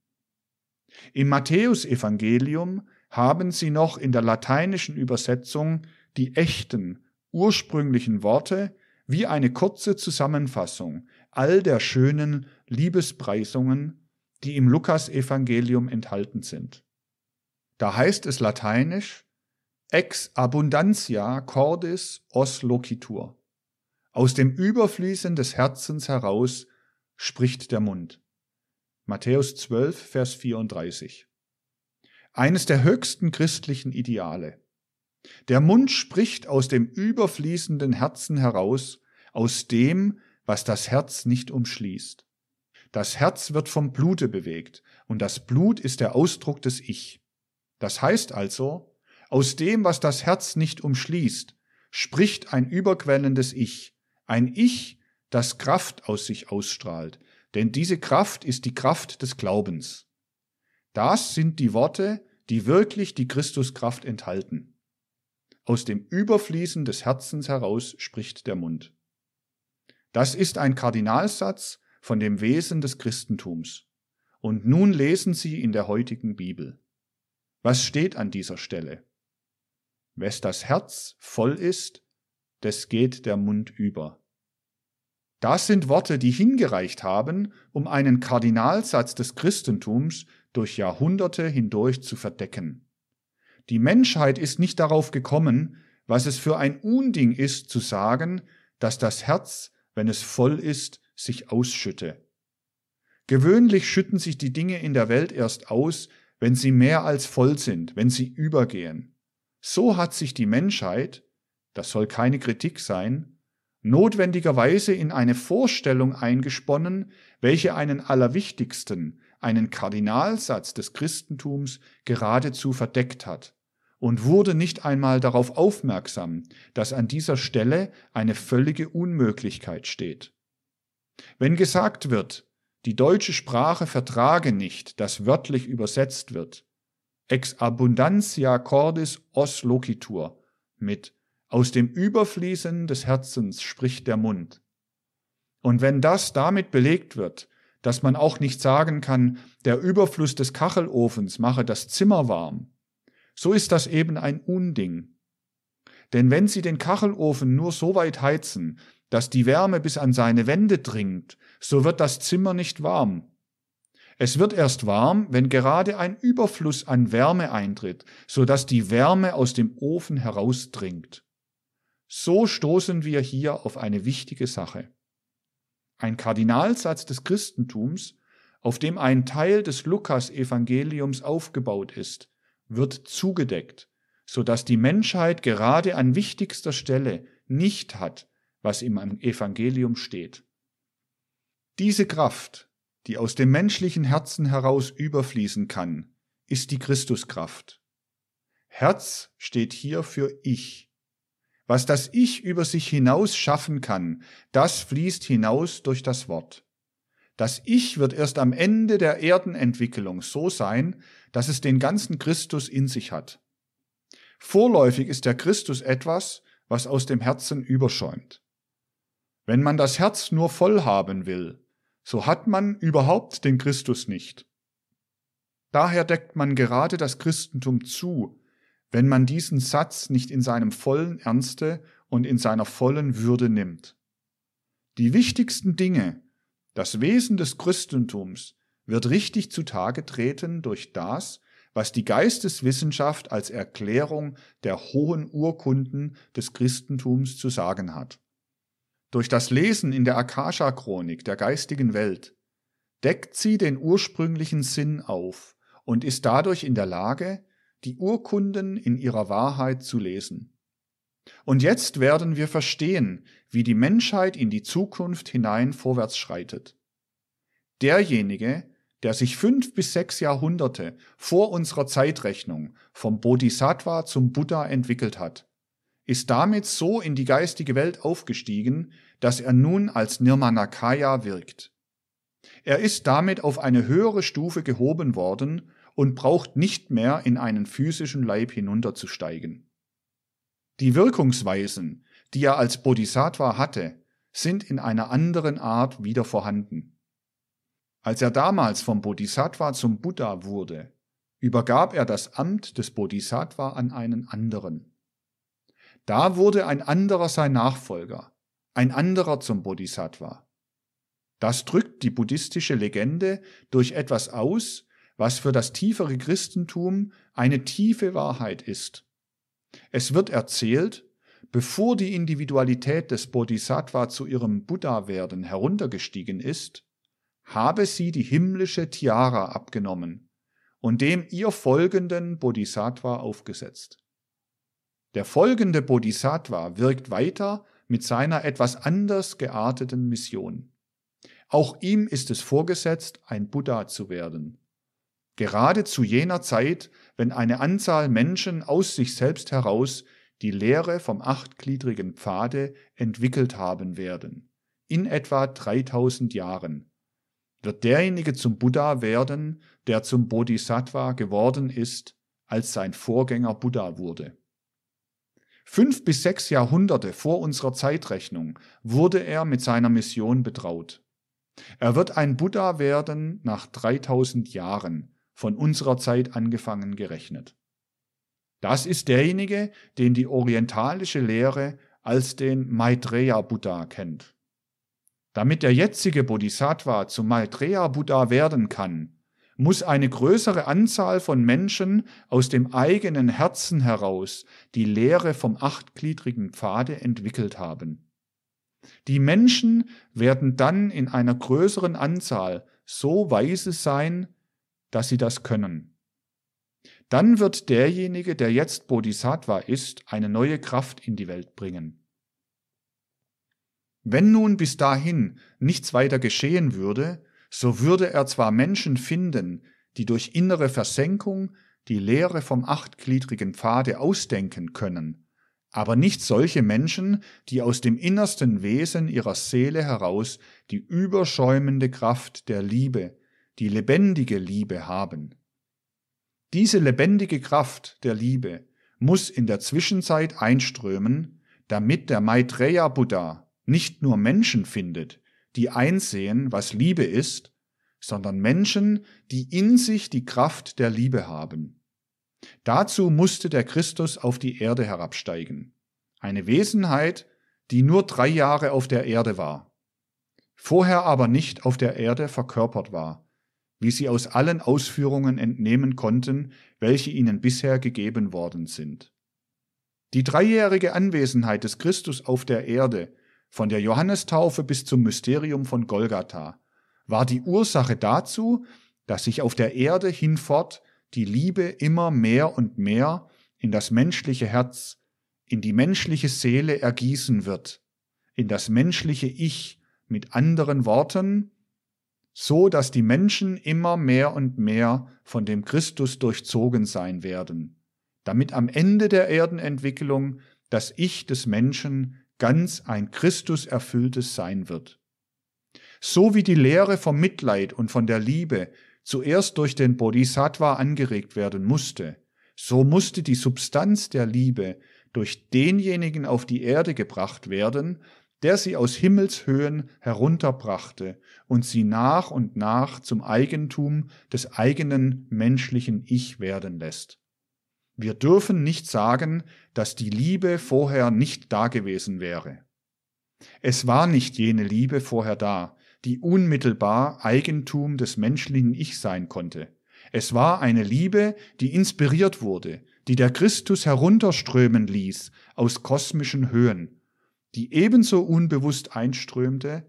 Im Matthäusevangelium haben sie noch in der lateinischen Übersetzung die echten, ursprünglichen Worte wie eine kurze Zusammenfassung all der schönen Liebespreisungen die im Lukas-Evangelium enthalten sind. Da heißt es lateinisch ex abundantia cordis os locitur. Aus dem Überfließen des Herzens heraus spricht der Mund. Matthäus 12, Vers 34. Eines der höchsten christlichen Ideale. Der Mund spricht aus dem überfließenden Herzen heraus, aus dem, was das Herz nicht umschließt. Das Herz wird vom Blute bewegt, und das Blut ist der Ausdruck des Ich. Das heißt also, aus dem, was das Herz nicht umschließt, spricht ein überquellendes Ich, ein Ich, das Kraft aus sich ausstrahlt, denn diese Kraft ist die Kraft des Glaubens. Das sind die Worte, die wirklich die Christuskraft enthalten. Aus dem Überfließen des Herzens heraus spricht der Mund. Das ist ein Kardinalsatz, von dem Wesen des Christentums. Und nun lesen Sie in der heutigen Bibel. Was steht an dieser Stelle? Wes das Herz voll ist, des geht der Mund über. Das sind Worte, die hingereicht haben, um einen Kardinalsatz des Christentums durch Jahrhunderte hindurch zu verdecken. Die Menschheit ist nicht darauf gekommen, was es für ein Unding ist zu sagen, dass das Herz, wenn es voll ist, sich ausschütte. Gewöhnlich schütten sich die Dinge in der Welt erst aus, wenn sie mehr als voll sind, wenn sie übergehen. So hat sich die Menschheit, das soll keine Kritik sein, notwendigerweise in eine Vorstellung eingesponnen, welche einen allerwichtigsten, einen Kardinalsatz des Christentums geradezu verdeckt hat und wurde nicht einmal darauf aufmerksam, dass an dieser Stelle eine völlige Unmöglichkeit steht. Wenn gesagt wird, die deutsche Sprache vertrage nicht, dass wörtlich übersetzt wird, ex abundantia cordis os locitur, mit aus dem Überfließen des Herzens spricht der Mund. Und wenn das damit belegt wird, dass man auch nicht sagen kann, der Überfluss des Kachelofens mache das Zimmer warm, so ist das eben ein Unding. Denn wenn Sie den Kachelofen nur so weit heizen, dass die Wärme bis an seine Wände dringt, so wird das Zimmer nicht warm. Es wird erst warm, wenn gerade ein Überfluss an Wärme eintritt, so dass die Wärme aus dem Ofen herausdringt. So stoßen wir hier auf eine wichtige Sache. Ein Kardinalsatz des Christentums, auf dem ein Teil des Lukas-Evangeliums aufgebaut ist, wird zugedeckt, so dass die Menschheit gerade an wichtigster Stelle nicht hat, was im Evangelium steht. Diese Kraft, die aus dem menschlichen Herzen heraus überfließen kann, ist die Christuskraft. Herz steht hier für Ich. Was das Ich über sich hinaus schaffen kann, das fließt hinaus durch das Wort. Das Ich wird erst am Ende der Erdenentwicklung so sein, dass es den ganzen Christus in sich hat. Vorläufig ist der Christus etwas, was aus dem Herzen überschäumt. Wenn man das Herz nur voll haben will, so hat man überhaupt den Christus nicht. Daher deckt man gerade das Christentum zu, wenn man diesen Satz nicht in seinem vollen Ernste und in seiner vollen Würde nimmt. Die wichtigsten Dinge, das Wesen des Christentums, wird richtig zutage treten durch das, was die Geisteswissenschaft als Erklärung der hohen Urkunden des Christentums zu sagen hat. Durch das Lesen in der Akasha-Chronik der geistigen Welt deckt sie den ursprünglichen Sinn auf und ist dadurch in der Lage, die Urkunden in ihrer Wahrheit zu lesen. Und jetzt werden wir verstehen, wie die Menschheit in die Zukunft hinein vorwärts schreitet. Derjenige, der sich fünf bis sechs Jahrhunderte vor unserer Zeitrechnung vom Bodhisattva zum Buddha entwickelt hat, ist damit so in die geistige Welt aufgestiegen, dass er nun als Nirmanakaya wirkt. Er ist damit auf eine höhere Stufe gehoben worden und braucht nicht mehr in einen physischen Leib hinunterzusteigen. Die Wirkungsweisen, die er als Bodhisattva hatte, sind in einer anderen Art wieder vorhanden. Als er damals vom Bodhisattva zum Buddha wurde, übergab er das Amt des Bodhisattva an einen anderen. Da wurde ein anderer sein Nachfolger, ein anderer zum Bodhisattva. Das drückt die buddhistische Legende durch etwas aus, was für das tiefere Christentum eine tiefe Wahrheit ist. Es wird erzählt, bevor die Individualität des Bodhisattva zu ihrem Buddha-Werden heruntergestiegen ist, habe sie die himmlische Tiara abgenommen und dem ihr folgenden Bodhisattva aufgesetzt. Der folgende Bodhisattva wirkt weiter mit seiner etwas anders gearteten Mission. Auch ihm ist es vorgesetzt, ein Buddha zu werden. Gerade zu jener Zeit, wenn eine Anzahl Menschen aus sich selbst heraus die Lehre vom achtgliedrigen Pfade entwickelt haben werden. In etwa 3000 Jahren wird derjenige zum Buddha werden, der zum Bodhisattva geworden ist, als sein Vorgänger Buddha wurde. Fünf bis sechs Jahrhunderte vor unserer Zeitrechnung wurde er mit seiner Mission betraut. Er wird ein Buddha werden nach 3000 Jahren, von unserer Zeit angefangen gerechnet. Das ist derjenige, den die orientalische Lehre als den Maitreya Buddha kennt. Damit der jetzige Bodhisattva zum Maitreya Buddha werden kann, muss eine größere Anzahl von Menschen aus dem eigenen Herzen heraus die Lehre vom achtgliedrigen Pfade entwickelt haben. Die Menschen werden dann in einer größeren Anzahl so weise sein, dass sie das können. Dann wird derjenige, der jetzt Bodhisattva ist, eine neue Kraft in die Welt bringen. Wenn nun bis dahin nichts weiter geschehen würde, so würde er zwar Menschen finden, die durch innere Versenkung die Lehre vom achtgliedrigen Pfade ausdenken können, aber nicht solche Menschen, die aus dem innersten Wesen ihrer Seele heraus die überschäumende Kraft der Liebe, die lebendige Liebe haben. Diese lebendige Kraft der Liebe muss in der Zwischenzeit einströmen, damit der Maitreya Buddha nicht nur Menschen findet, die einsehen, was Liebe ist, sondern Menschen, die in sich die Kraft der Liebe haben. Dazu musste der Christus auf die Erde herabsteigen. Eine Wesenheit, die nur drei Jahre auf der Erde war, vorher aber nicht auf der Erde verkörpert war, wie sie aus allen Ausführungen entnehmen konnten, welche ihnen bisher gegeben worden sind. Die dreijährige Anwesenheit des Christus auf der Erde von der Johannestaufe bis zum Mysterium von Golgatha war die Ursache dazu, dass sich auf der Erde hinfort die Liebe immer mehr und mehr in das menschliche Herz, in die menschliche Seele ergießen wird, in das menschliche Ich mit anderen Worten, so dass die Menschen immer mehr und mehr von dem Christus durchzogen sein werden, damit am Ende der Erdenentwicklung das Ich des Menschen ganz ein Christus erfülltes Sein wird. So wie die Lehre vom Mitleid und von der Liebe zuerst durch den Bodhisattva angeregt werden musste, so musste die Substanz der Liebe durch denjenigen auf die Erde gebracht werden, der sie aus Himmelshöhen herunterbrachte und sie nach und nach zum Eigentum des eigenen menschlichen Ich werden lässt. Wir dürfen nicht sagen, dass die Liebe vorher nicht da gewesen wäre. Es war nicht jene Liebe vorher da, die unmittelbar Eigentum des menschlichen Ich sein konnte. Es war eine Liebe, die inspiriert wurde, die der Christus herunterströmen ließ aus kosmischen Höhen, die ebenso unbewusst einströmte,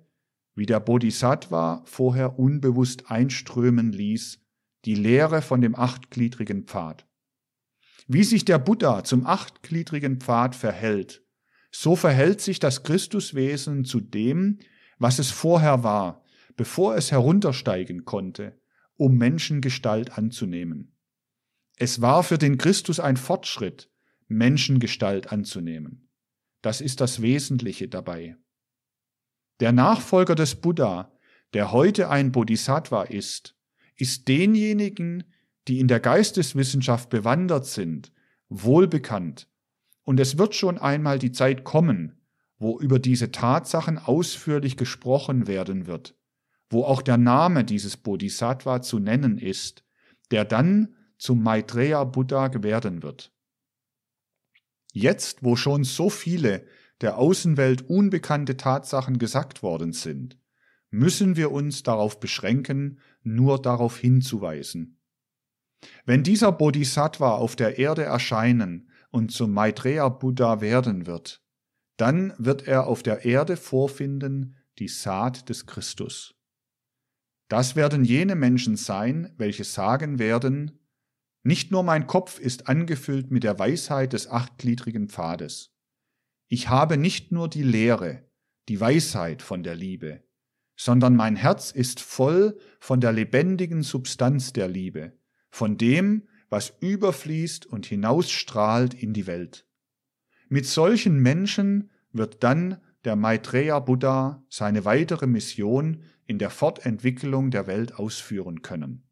wie der Bodhisattva vorher unbewusst einströmen ließ, die Lehre von dem achtgliedrigen Pfad. Wie sich der Buddha zum achtgliedrigen Pfad verhält, so verhält sich das Christuswesen zu dem, was es vorher war, bevor es heruntersteigen konnte, um Menschengestalt anzunehmen. Es war für den Christus ein Fortschritt, Menschengestalt anzunehmen. Das ist das Wesentliche dabei. Der Nachfolger des Buddha, der heute ein Bodhisattva ist, ist denjenigen, die in der Geisteswissenschaft bewandert sind, wohlbekannt. Und es wird schon einmal die Zeit kommen, wo über diese Tatsachen ausführlich gesprochen werden wird, wo auch der Name dieses Bodhisattva zu nennen ist, der dann zum Maitreya Buddha werden wird. Jetzt, wo schon so viele der Außenwelt unbekannte Tatsachen gesagt worden sind, müssen wir uns darauf beschränken, nur darauf hinzuweisen. Wenn dieser Bodhisattva auf der Erde erscheinen und zum Maitreya Buddha werden wird, dann wird er auf der Erde vorfinden die Saat des Christus. Das werden jene Menschen sein, welche sagen werden, nicht nur mein Kopf ist angefüllt mit der Weisheit des achtgliedrigen Pfades. Ich habe nicht nur die Lehre, die Weisheit von der Liebe, sondern mein Herz ist voll von der lebendigen Substanz der Liebe von dem, was überfließt und hinausstrahlt in die Welt. Mit solchen Menschen wird dann der Maitreya Buddha seine weitere Mission in der Fortentwicklung der Welt ausführen können.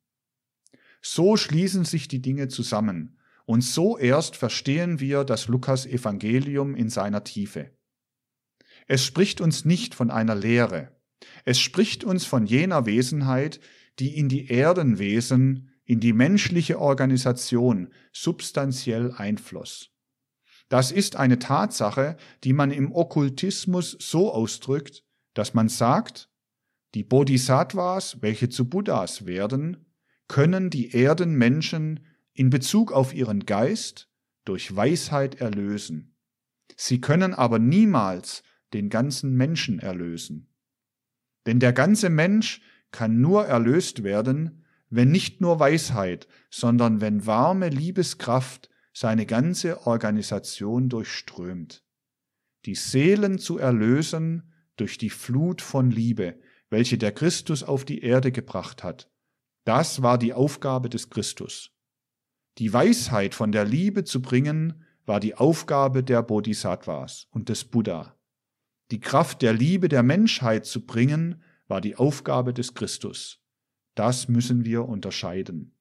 So schließen sich die Dinge zusammen und so erst verstehen wir das Lukas Evangelium in seiner Tiefe. Es spricht uns nicht von einer Lehre, es spricht uns von jener Wesenheit, die in die Erdenwesen, in die menschliche Organisation substanziell einfloss. Das ist eine Tatsache, die man im Okkultismus so ausdrückt, dass man sagt, die Bodhisattvas, welche zu Buddhas werden, können die Erdenmenschen in Bezug auf ihren Geist durch Weisheit erlösen. Sie können aber niemals den ganzen Menschen erlösen. Denn der ganze Mensch kann nur erlöst werden, wenn nicht nur Weisheit, sondern wenn warme Liebeskraft seine ganze Organisation durchströmt. Die Seelen zu erlösen durch die Flut von Liebe, welche der Christus auf die Erde gebracht hat, das war die Aufgabe des Christus. Die Weisheit von der Liebe zu bringen, war die Aufgabe der Bodhisattvas und des Buddha. Die Kraft der Liebe der Menschheit zu bringen, war die Aufgabe des Christus. Das müssen wir unterscheiden.